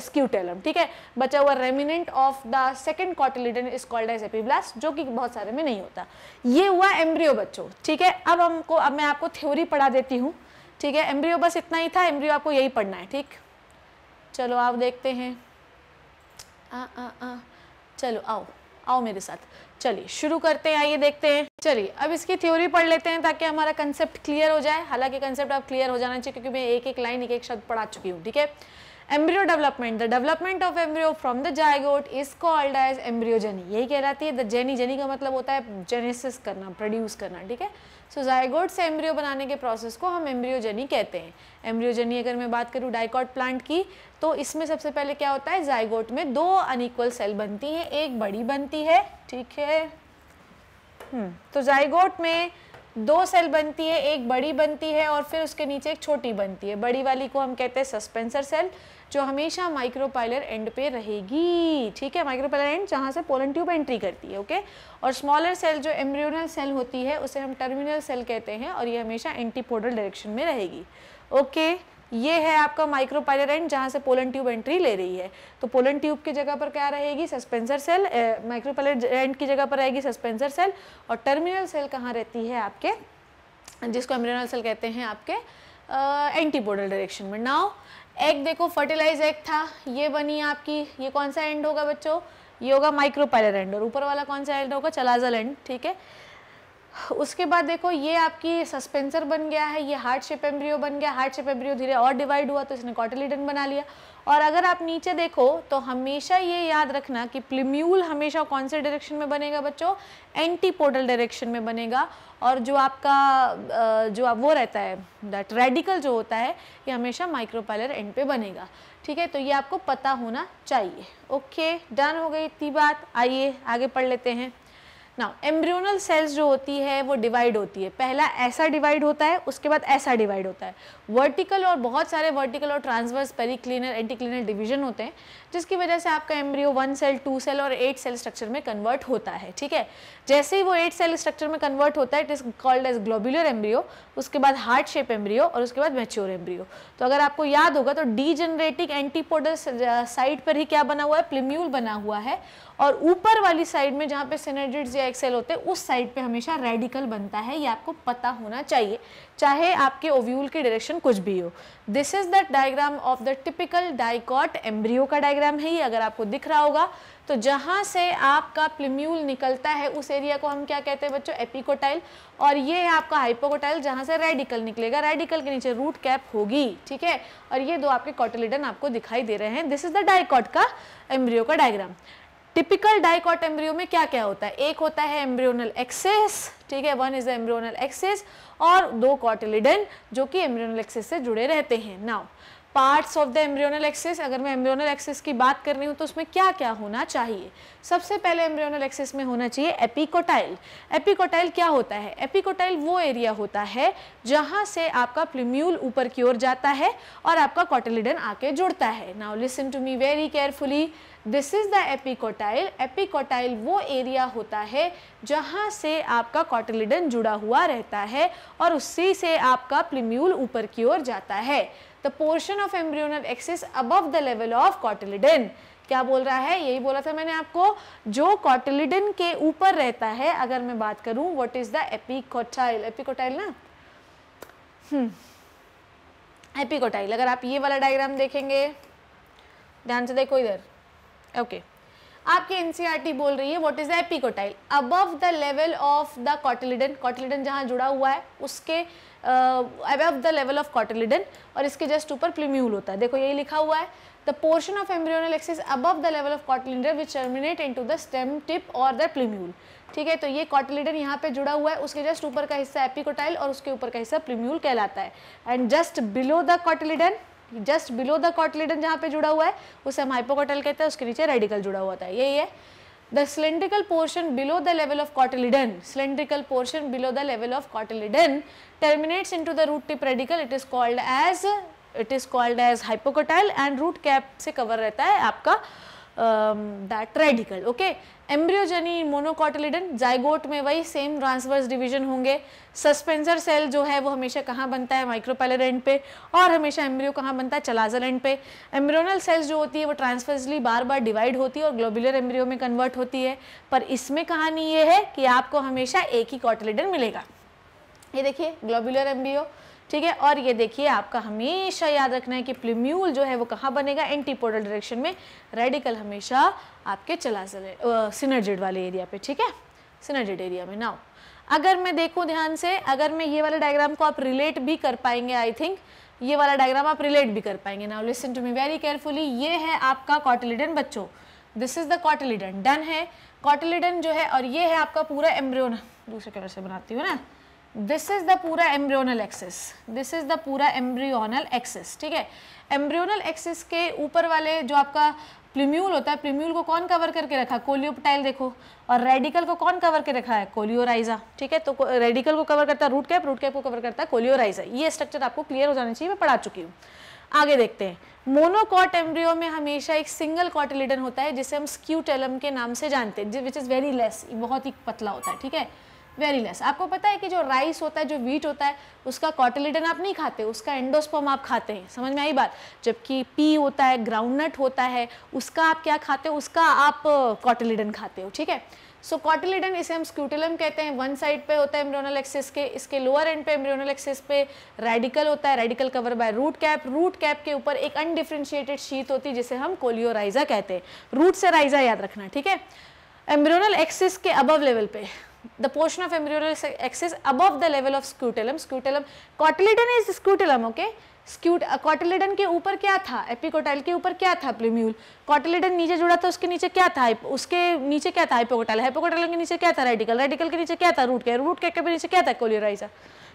[SPEAKER 1] स्क्यूटेलम ठीक है बचा हुआ remnant of the second cotyledon is called as epiblast जो कि बहुत सारे में नहीं होता ये हुआ एम्ब्रियो बच्चों ठीक है अब हमको अब मैं आपको थ्योरी पढ़ा देती हूँ ठीक है एम्ब्रियो बस इतना ही था एम्ब्रियो आपको यही पढ़ना है ठीक चलो आप देखते हैं आ आ आ चलो आओ आओ मेरे साथ चलिए शुरू करते हैं आइए देखते हैं चलिए अब इसकी थ्योरी पढ़ लेते हैं ताकि हमारा कंसेप्ट क्लियर हो जाए हालांकि कंसेप्ट अब क्लियर हो जाना चाहिए क्योंकि मैं एक एक लाइन एक एक शब्द पढ़ा चुकी हूँ ठीक है embryo development the development of embryo from the zygote is called as embryogeny यही कहलाती है द जेनी जेनी का मतलब होता है जेनेसिस करना प्रोड्यूस करना ठीक है सो जायगोट से एम्ब्रियो बनाने के प्रोसेस को हम एम्ब्रियोजेनी कहते हैं एम्ब्रियोजेनी अगर मैं बात करूँ डायकॉट प्लांट की तो इसमें सबसे पहले क्या होता है जाइगोट में दो अनइक्वल सेल बनती हैं एक बड़ी बनती है ठीक है हम्म, तो जाइगोट में दो सेल बनती है एक बड़ी बनती है और फिर उसके नीचे एक छोटी बनती है बड़ी वाली को हम कहते हैं सस्पेंसर सेल जो हमेशा माइक्रोपाइलर एंड पे रहेगी ठीक है माइक्रोपाइलर एंड जहाँ से पोलन ट्यूब एंट्री करती है ओके और स्मॉलर सेल जो एम्ब्रियोनल सेल होती है उसे हम टर्मिनल सेल कहते हैं और ये हमेशा एंटीपोडल डायरेक्शन में रहेगी ओके ये है आपका पायलर एंड जहाँ से पोलन ट्यूब एंट्री ले रही है तो पोलन ट्यूब की जगह पर क्या रहेगी सस्पेंसर सेल माइक्रोपाइलर एंड की जगह पर रहेगी सस्पेंसर सेल और टर्मिनल सेल कहाँ रहती है आपके जिसको एमरेनल सेल कहते हैं आपके एंटीपोडल डायरेक्शन में नाव एग देखो फर्टिलाइज एग था ये बनी आपकी ये कौन सा एंड होगा बच्चों ये होगा माइक्रोपाइलर एंड और ऊपर वाला कौन सा एंड होगा चलाजल एंड ठीक है उसके बाद देखो ये आपकी सस्पेंसर बन गया है ये हार्ट शेप एम्ब्रियो बन गया हार्ट शेप एम्ब्रियो धीरे और डिवाइड हुआ तो इसने कॉटिलिडन बना लिया और अगर आप नीचे देखो तो हमेशा ये याद रखना कि प्लिम्यूल हमेशा कौन से डायरेक्शन में बनेगा बच्चों एंटीपोडल डायरेक्शन में बनेगा और जो आपका जो आप वो रहता है दैट रेडिकल जो होता है ये हमेशा माइक्रोपाइलर एंड पे बनेगा ठीक है तो ये आपको पता होना चाहिए ओके डन हो गई इतनी बात आइए आगे पढ़ लेते हैं नाउ एम्ब्रियोनल सेल्स जो होती है वो डिवाइड होती है पहला ऐसा डिवाइड होता है उसके बाद ऐसा डिवाइड होता है वर्टिकल और बहुत सारे वर्टिकल और ट्रांसवर्स पेरिक्लिनल एंटीक्लिनल डिवीजन होते हैं जिसकी वजह से आपका embryo one cell two cell और एट सेल स्ट्रक्चर में कन्वर्ट होता है ठीक है जैसे ही वो एट सेल स्ट्रक्चर में कन्वर्ट होता है it is called as globular embryo उसके बाद हार्ट शेप एम्ब्रियो और उसके बाद मेच्योर एम्ब्रियो तो अगर आपको याद होगा तो डी जनरेटिक एंटीपोडल साइड पर ही क्या बना हुआ है प्लिम्यूल बना हुआ है और ऊपर वाली साइड में जहाँ पे सिनर्जिड्स या एक्सेल होते हैं उस साइड पे हमेशा रेडिकल बनता है ये आपको पता होना चाहिए चाहे आपके ओव्यूल की डायरेक्शन कुछ भी हो this is the diagram of the typical dicot embryo का डायग्राम है ये अगर आपको दिख रहा होगा तो जहाँ से आपका प्लिम्यूल निकलता है उस एरिया को हम क्या कहते हैं बच्चों एपिकोटाइल और ये है आपका हाइपोकोटाइल जहाँ से रेडिकल निकलेगा रेडिकल के नीचे रूट कैप होगी ठीक है और ये दो आपके कॉटोलिडन आपको दिखाई दे रहे हैं दिस इज द डाइकॉट का एम्ब्रियो का डायग्राम टिपिकल डाइकॉट एम्ब्रियो में क्या क्या होता है एक होता है एम्ब्रियोनल एक्सेस ठीक है वन इज एम्ब्रियोनल एक्सेस और दो कॉटिलिडन जो कि एम्ब्रियोनल एक्सेस से जुड़े रहते हैं now parts of the embryonal axis अगर मैं एम्ब्रियोनल एक्सेस की बात कर रही हूँ तो उसमें क्या क्या होना चाहिए सबसे पहले एम्ब्रियोनल एक्सेस में होना चाहिए एपिकोटाइल एपिकोटाइल क्या होता है एपिकोटाइल वो एरिया होता है जहाँ से आपका प्लिम्यूल ऊपर की ओर जाता है और आपका कॉटेलिडन आके जुड़ता है now listen to me very carefully this is the epicotyl epicotyl वो एरिया होता है जहाँ से आपका कॉटेलिडन जुड़ा हुआ रहता है और उसी से आपका प्लिम्यूल ऊपर की ओर जाता है the portion of embryonal axis above the level of cotyledon क्या बोल रहा है यही बोला था मैंने आपको जो कॉटिलिडन के ऊपर रहता है अगर मैं बात करूं what is the epicotyl epicotyl ना एपिकोटाइल hmm. अगर आप ये वाला डायग्राम देखेंगे ध्यान से देखो इधर ओके okay. आपकी एनसीईआरटी e बोल रही है what is the epicotyl above the level of the cotyledon cotyledon जहाँ जुड़ा हुआ है उसके above the level of cotyledon और इसके जस्ट ऊपर प्लीम्यूल होता है देखो यही लिखा हुआ है the portion of embryonal axis above the level of cotyledon which terminate in to the stem tip और द प्लीम्यूल ठीक है तो ये कॉटिलिडन यहाँ पे जुड़ा हुआ है उसके जस्ट ऊपर का हिस्सा एपिकोटाइल और उसके ऊपर का हिस्सा प्लीम्यूल कहलाता है and just below the cotyledon just below the cotyledon जहाँ पे जुड़ा हुआ है उसे हम हाइपोकॉटल कहते हैं उसके नीचे रेडिकल जुड़ा हुआ है यही है the cylindrical portion below the level of cotyledon cylindrical portion below the level of cotyledon terminates in to the root tip radicle it is called as it is called as hypocotyl and root cap से कवर रहता है आपका uh, um, that radical okay embryogeny monocotyledon zygote में वही सेम ट्रांसवर्स डिवीजन होंगे सस्पेंसर सेल जो है वो हमेशा कहाँ बनता है माइक्रोपैलर एंड पे और हमेशा एम्ब्रियो कहाँ बनता है चलाजल एंड पे एम्ब्रियोनल सेल्स जो होती है वो ट्रांसवर्सली बार बार डिवाइड होती है और ग्लोबुलर एम्ब्रियो में कन्वर्ट होती है पर इसमें कहानी ये है कि आपको हमेशा एक ही कॉटिलिडन मिलेगा ये देखिए ग्लोबुलर एम्ब्रियो ठीक है और ये देखिए आपका हमेशा याद रखना है कि प्लीम्यूल जो है वो कहाँ बनेगा एंटीपोडल डायरेक्शन में रेडिकल हमेशा आपके चला चले सिनर्जिड वाले एरिया पे ठीक है सिनर्जिड एरिया में नाउ अगर मैं देखूँ ध्यान से अगर मैं ये वाला डायग्राम को आप रिलेट भी कर पाएंगे आई थिंक ये वाला डायग्राम आप रिलेट भी कर पाएंगे now listen to me very carefully ये है आपका कॉटिलिडन बच्चों this is the cotyledon done है कॉटिलिडन जो है और ये है आपका पूरा एम्ब्रियो दूसरे कलर से बनाती हूँ ना दिस इज द पूरा embryonal axis this is the पूरा एम्ब्रियोनल एक्सिस ठीक है एम्ब्रियोनल एक्सिस के ऊपर वाले जो आपका प्लीम्यूल होता है प्लीम्यूल को कौन कवर करके रखा है कोलियोपटाइल देखो और रेडिकल को कौन कवर के रखा है कोलियोराइजा ठीक है तो रेडिकल को कवर करता है रूट कैप रूट कैप को कवर करता है कोलियोराइजा ये स्ट्रक्चर आपको क्लियर हो जाना चाहिए मैं पढ़ा चुकी हूँ आगे देखते हैं मोनोकॉट एम्ब्रियो में हमेशा एक सिंगल कॉटिलिडन होता है जिसे हम स्क्यूटेलम के नाम से जानते हैं विच इज़ वेरी लेस बहुत ही पतला होता है ठीक है वेरी लेस आपको पता है कि जो राइस होता है जो वीट होता है उसका कॉटिलिडन आप नहीं खाते उसका एंडोस्पर्म आप खाते हैं समझ में आई बात जबकि पी होता है ग्राउंडनट होता है उसका आप क्या खाते हो उसका आप कॉटिलिडन खाते हो ठीक है सो कॉटिलिडन इसे हम स्क्यूटिलम कहते हैं वन साइड पे होता है एम्ब्रियोनल एक्सिस के इसके लोअर एंड पे एम्ब्रियोनल एक्सिस पे रेडिकल होता है radicle cover by root cap root cap के ऊपर एक अनडिफ्रेंशिएटेड शीत होती है जिसे हम कोलियोराइजा कहते हैं रूट से राइजा याद रखना ठीक है एम्ब्रियोनल एक्सिस के अबव लेवल पे the portion of embryonal axis above the level of scutellum scutellum cotyledon is scutellum okay स्क्यूट कॉटिलेडन uh, के ऊपर क्या था एपिकोटाइल के ऊपर क्या था प्लीम्यूल कॉटिलेडन नीचे जुड़ा था उसके नीचे क्या था उसके नीचे क्या था हाइपोकोटाइल हाइपोकोटाइल के नीचे क्या था रेडिकल रेडिकल के नीचे क्या था रूट के रूट के नीचे क्या था कोलियोराइजा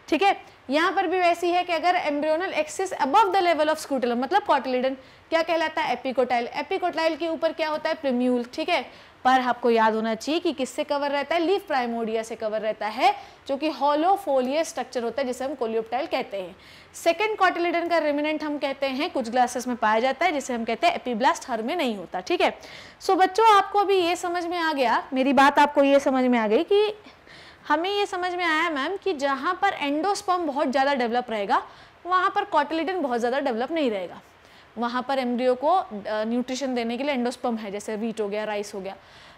[SPEAKER 1] ठीक है यहाँ पर भी वैसी है कि अगर embryonal axis above the level of scutellum मतलब कॉटिलेडन क्या कहलाता है एपिकोटाइल एपिकोटाइल के ऊपर क्या होता है प्लेम्यूल ठीक है पर आपको याद होना चाहिए कि किससे कवर रहता है लीफ प्राइमोडिया से कवर रहता है जो कि होलोफोलियस स्ट्रक्चर होता है जिसे हम कोलियोप्टाइल कहते हैं सेकेंड कॉटिलेडन का रेमिनेंट हम कहते हैं कुछ ग्लासेस में पाया जाता है जिसे हम कहते हैं एपीब्लास्ट हर में नहीं होता ठीक है सो so, बच्चों आपको अभी ये समझ में आ गया मेरी बात आपको ये समझ में आ गई कि हमें ये समझ में आया मैम कि जहाँ पर एंडोस्पम बहुत ज़्यादा डेवलप रहेगा वहाँ पर कॉटिलेडन बहुत ज़्यादा डेवलप नहीं रहेगा वहाँ पर एम्ब्रियो को न्यूट्रिशन देने के लिए एंडोस्पम है जैसे वीट हो गया राइस हो गया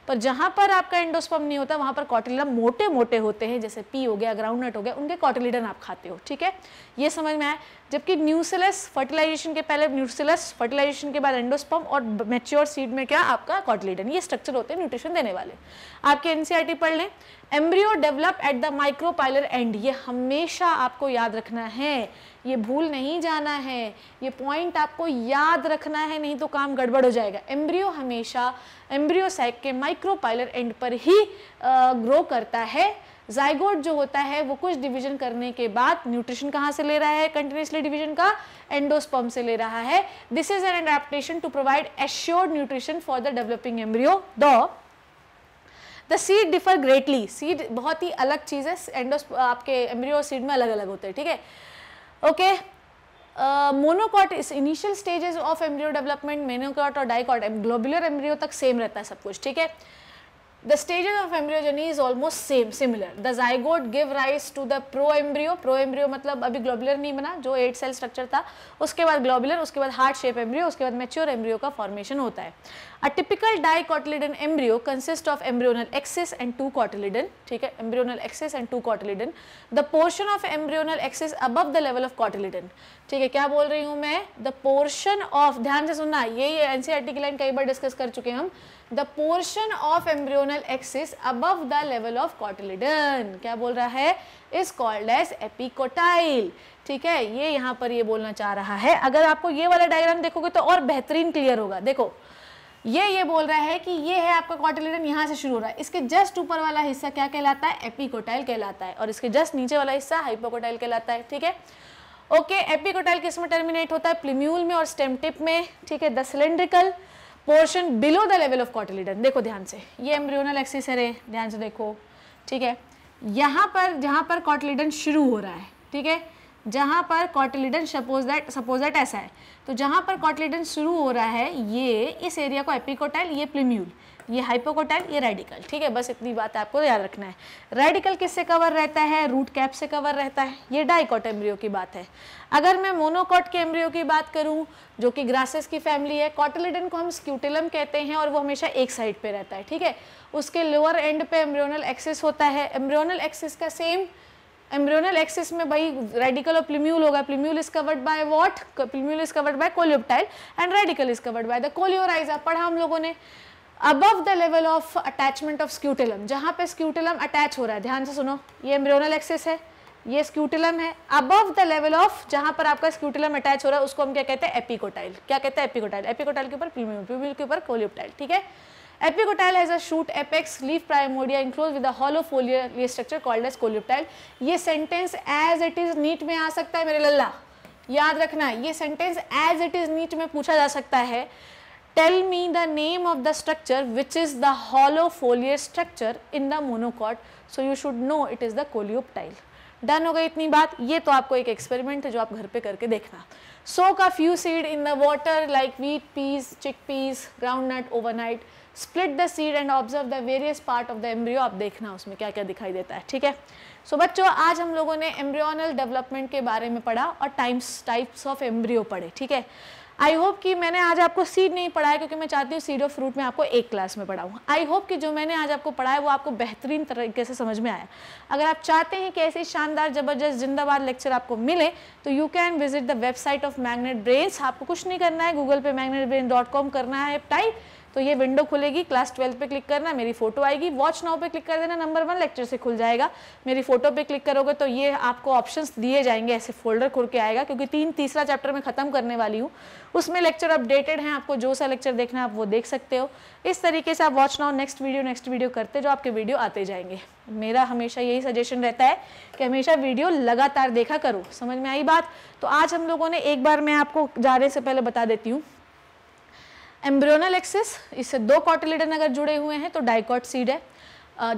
[SPEAKER 1] पर जहाँ पर आपका एंडोस्पम नहीं होता वहाँ पर कॉटिलिडन मोटे मोटे होते हैं जैसे पी हो गया ग्राउंडनट हो गया उनके कॉटिलिडन आप खाते हो ठीक है ये समझ में आए जबकि न्यूसिलस फर्टिलाइजेशन के पहले न्यूसिलस फर्टिलाइजेशन के बाद एंडोस्पम और मेच्योर सीड में क्या आपका कॉटिलिडन ये स्ट्रक्चर होते हैं न्यूट्रिशन देने वाले आपके एन पढ़ लें embryo develop at the micropylar end ये हमेशा आपको याद रखना है ये भूल नहीं जाना है ये पॉइंट आपको याद रखना है नहीं तो काम गड़बड़ हो जाएगा एम्ब्रियो हमेशा एम्ब्रियो सैक के माइक्रोपाइलर एंड पर ही ग्रो करता है जाइगोड जो होता है वो कुछ डिवीजन करने के बाद न्यूट्रिशन कहाँ से ले रहा है कंटिन्यूसली डिवीजन का एंडोस्पर्म से ले रहा है this is an adaptation to provide assured nutrition for the developing embryo the the seed differ greatly seed बहुत ही अलग चीज़ है एंडोस आपके एम्ब्रियो सीड में अलग अलग होते हैं ठीक है okay uh, monocot is initial stages of embryo development monocot और dicot globular embryo तक same रहता है सब कुछ ठीक है The stages of embryogenesis is almost same similar. The zygote give rise to the proembryo. Proembryo मतलब अभी ग्लोबुलर नहीं बना जो एट सेल स्ट्रक्चर था उसके बाद ग्लोबुलर उसके बाद हार्ट शेप एम्ब्रियो उसके बाद मेच्योर एम्ब्रियो का फॉर्मेशन होता है a typical dicotyledon embryo consist of embryonal axis and two cotyledon ठीक है embryonal axis and two cotyledon the portion of embryonal axis above the level of cotyledon ठीक है क्या बोल रही हूँ मैं द पोर्शन ऑफ ध्यान से सुनना ये एनसीआरटी की लाइन कई बार डिस्कस कर चुके हैं हम the portion of embryonal axis above the level of cotyledon क्या बोल रहा है इज कॉल्ड एज एपिकोटाइल ठीक है ये यहाँ पर ये बोलना चाह रहा है अगर आपको ये वाला डायग्राम देखोगे तो और बेहतरीन क्लियर होगा देखो ये ये बोल रहा है कि ये है आपका कॉटिलिडन यहाँ से शुरू हो रहा है इसके जस्ट ऊपर वाला हिस्सा क्या कहलाता है एपिकोटाइल कहलाता है और इसके जस्ट नीचे वाला हिस्सा हाइपोकोटाइल कहलाता है ठीक है ओके एपिकोटाइल किस में टर्मिनेट होता है प्लीम्यूल में और स्टेम टिप में ठीक है the cylindrical portion below the level of cotyledon देखो ध्यान से ये एम्ब्रियोनल एक्सिस है रे ध्यान से देखो ठीक है यहाँ पर जहाँ पर कॉटिलीडन शुरू हो रहा है ठीक है जहाँ पर cotyledon suppose that suppose that ऐसा है तो जहाँ पर कॉटिलीडन शुरू हो रहा है ये इस एरिया को एपिकोटाइल ये प्लीम्यूल ये हाइपोकोटाइल ये रेडिकल ठीक है बस इतनी बात आपको याद रखना है रेडिकल किससे कवर रहता है रूट कैप से कवर रहता है ये डाइकॉट एम्ब्रियो की बात है अगर मैं मोनोकॉट के एम्ब्रियो की बात करूँ जो कि ग्रासेस की फैमिली है कॉटलिडन को हम स्क्यूटिलम कहते हैं और वो हमेशा एक साइड पर रहता है ठीक है उसके लोअर एंड पे एम्ब्रियोनल एक्सेस होता है एम्ब्रियोनल एक्सेस का सेम एम्ब्रियोनल एक्सिस में भाई रेडिकल और प्लीम्यूल होगा plumule is covered by what plumule is covered by coleoptile and radicle is covered by the coleorhiza पढ़ा हम लोगों ने above the level of attachment of scutellum जहाँ पे स्क्यूटिलम अटैच हो रहा है ध्यान से सुनो ये एम्ब्रियोनल एक्सिस है ये स्क्यूटिलम है अबव द लेवल ऑफ जहाँ पर आपका स्क्यूटिलम अटैच हो रहा है उसको हम क्या कहते हैं एपिकोटाइल क्या कहते हैं एपिकोटाइल एपिकोटाइल के ऊपर प्रीमियम प्रीमियम के ऊपर कोलियोप्टाइल ठीक है epicotyl has a shoot apex leaf primordia enclose with a hollow foliar structure called as coleoptile ये sentence as it is NEET में आ सकता है मेरे लल्ला याद रखना ये sentence as it is NEET में पूछा जा सकता है tell me the name of the structure which is the hollow foliar structure in the monocot. So you should know it is the coleoptile. Done हो गई इतनी बात ये तो आपको एक एक्सपेरिमेंट है जो आप घर पे करके देखना soak a few seed in the water like wheat peas chickpeas groundnut overnight split the seed and observe the various part of the embryo आप देखना उसमें क्या क्या दिखाई देता है ठीक है सो so, बच्चों आज हम लोगों ने एम्ब्रियोनल डेवलपमेंट के बारे में पढ़ा और टाइम्स टाइप्स ऑफ एम्ब्रियो पढ़े ठीक है आई होप कि मैंने आज आपको सीड नहीं पढ़ाया क्योंकि मैं चाहती हूँ सीड ऑफ फ्रूट में आपको एक क्लास में पढ़ाऊँ आई होप कि जो मैंने आज आपको पढ़ाया वो आपको बेहतरीन तरीके से समझ में आया अगर आप चाहते हैं कि ऐसे शानदार ज़बरदस्त जिंदाबाद लेक्चर आपको मिले तो you can visit the website of Magnet Brains आपको कुछ नहीं करना है गूगल पे मैगनेट ब्रेन डॉट कॉम करना है टाइप तो ये विंडो खुलेगी क्लास ट्वेल्थ पे क्लिक करना मेरी फोटो आएगी वॉच नाउ पे क्लिक कर देना नंबर वन लेक्चर से खुल जाएगा मेरी फोटो पे क्लिक करोगे तो ये आपको ऑप्शंस दिए जाएंगे ऐसे फोल्डर खुल के आएगा क्योंकि तीन तीसरा चैप्टर में ख़त्म करने वाली हूँ उसमें लेक्चर अपडेटेड हैं आपको जो सा लेक्चर देखना है आप वो देख सकते हो इस तरीके से आप watch now next video next video करते जो आपके वीडियो आते जाएंगे मेरा हमेशा यही सजेशन रहता है कि हमेशा वीडियो लगातार देखा करो समझ में आई बात तो आज हम लोगों ने एक बार मैं आपको जाने से पहले बता देती हूँ एम्ब्रियोनल एक्सिस इससे दो कॉटिलेडन अगर जुड़े हुए हैं तो डाइकॉट सीड है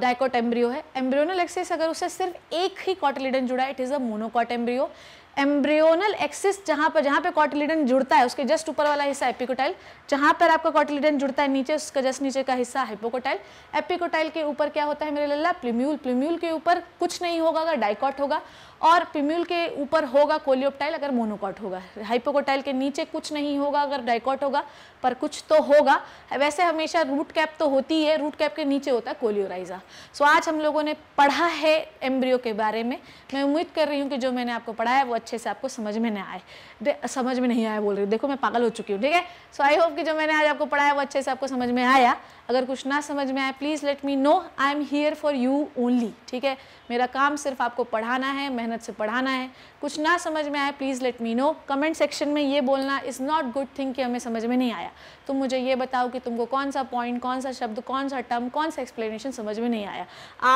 [SPEAKER 1] डाइकॉट एम्ब्रियो है एम्ब्रियोनल एक्सिस अगर उससे सिर्फ एक ही कॉटिलेडन जुड़ा है it is a monocot embryo embryonal axis जहाँ पर जहाँ पे कॉटिलिडन जुड़ता है उसके जस्ट ऊपर वाला हिस्सा एपिकोटाइल जहाँ पर आपका कॉटिलिडन जुड़ता है नीचे उसका जस्ट नीचे का हिस्सा हाइपोकोटाइल एपिकोटाइल के ऊपर क्या होता है मेरे लल्ला प्लीम्यूल प्लीम्यूल के ऊपर कुछ नहीं होगा अगर डाइकॉट होगा और पिम्यूल के ऊपर होगा कोलियोपटाइल अगर मोनोकॉट होगा हाइपोकोटाइल के नीचे कुछ नहीं होगा अगर डाइकॉट होगा पर कुछ तो होगा वैसे हमेशा रूट कैप तो होती है रूट कैप के नीचे होता है कोलियोराइजा सो आज हम लोगों ने पढ़ा है एम्ब्रियो के बारे में मैं उम्मीद कर रही हूँ कि जो मैंने आपको पढ़ाया वो अच्छे से आपको समझ में नहीं आए समझ में नहीं आया बोल रही देखो मैं पागल हो चुकी हूँ ठीक है सो आई होप कि जो मैंने आज आपको पढ़ाया वो अच्छे से आपको समझ में आया अगर कुछ ना समझ में आए please let me know I am here for you only ठीक है मेरा काम सिर्फ आपको पढ़ाना है मेहनत से पढ़ाना है कुछ ना समझ में आए please let me know comment section में ये बोलना इज़ नॉट गुड थिंग कि हमें समझ में नहीं आया तुम मुझे ये बताओ कि तुमको कौन सा पॉइंट कौन सा शब्द कौन सा टर्म कौन सा एक्सप्लेनेशन समझ में नहीं आया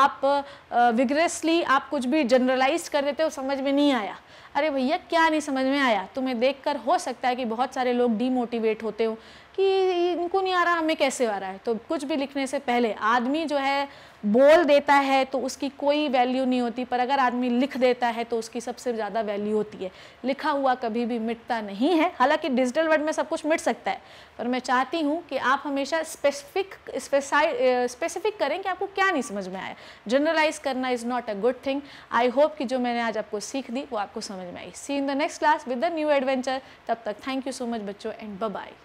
[SPEAKER 1] आप विग्रेसली uh, आप कुछ भी जनरलाइज कर देते हो समझ में नहीं आया अरे भैया क्या नहीं समझ में आया तुम्हें देखकर हो सकता है कि बहुत सारे लोग डीमोटिवेट होते हो कि इनको नहीं आ रहा हमें कैसे आ रहा है तो कुछ भी लिखने से पहले आदमी जो है बोल देता है तो उसकी कोई वैल्यू नहीं होती पर अगर आदमी लिख देता है तो उसकी सबसे ज़्यादा वैल्यू होती है लिखा हुआ कभी भी मिटता नहीं है हालांकि डिजिटल वर्ड में सब कुछ मिट सकता है पर मैं चाहती हूँ कि आप हमेशा स्पेसिफिक स्पेसिफिक करें कि आपको क्या नहीं समझ में आया जनरलाइज करना is not a good thing I hope कि जो मैंने आज आपको सीख दी वो आपको समझ में आई see in the next class with the new adventure तब तक थैंक यू सो मच बच्चों एंड बाय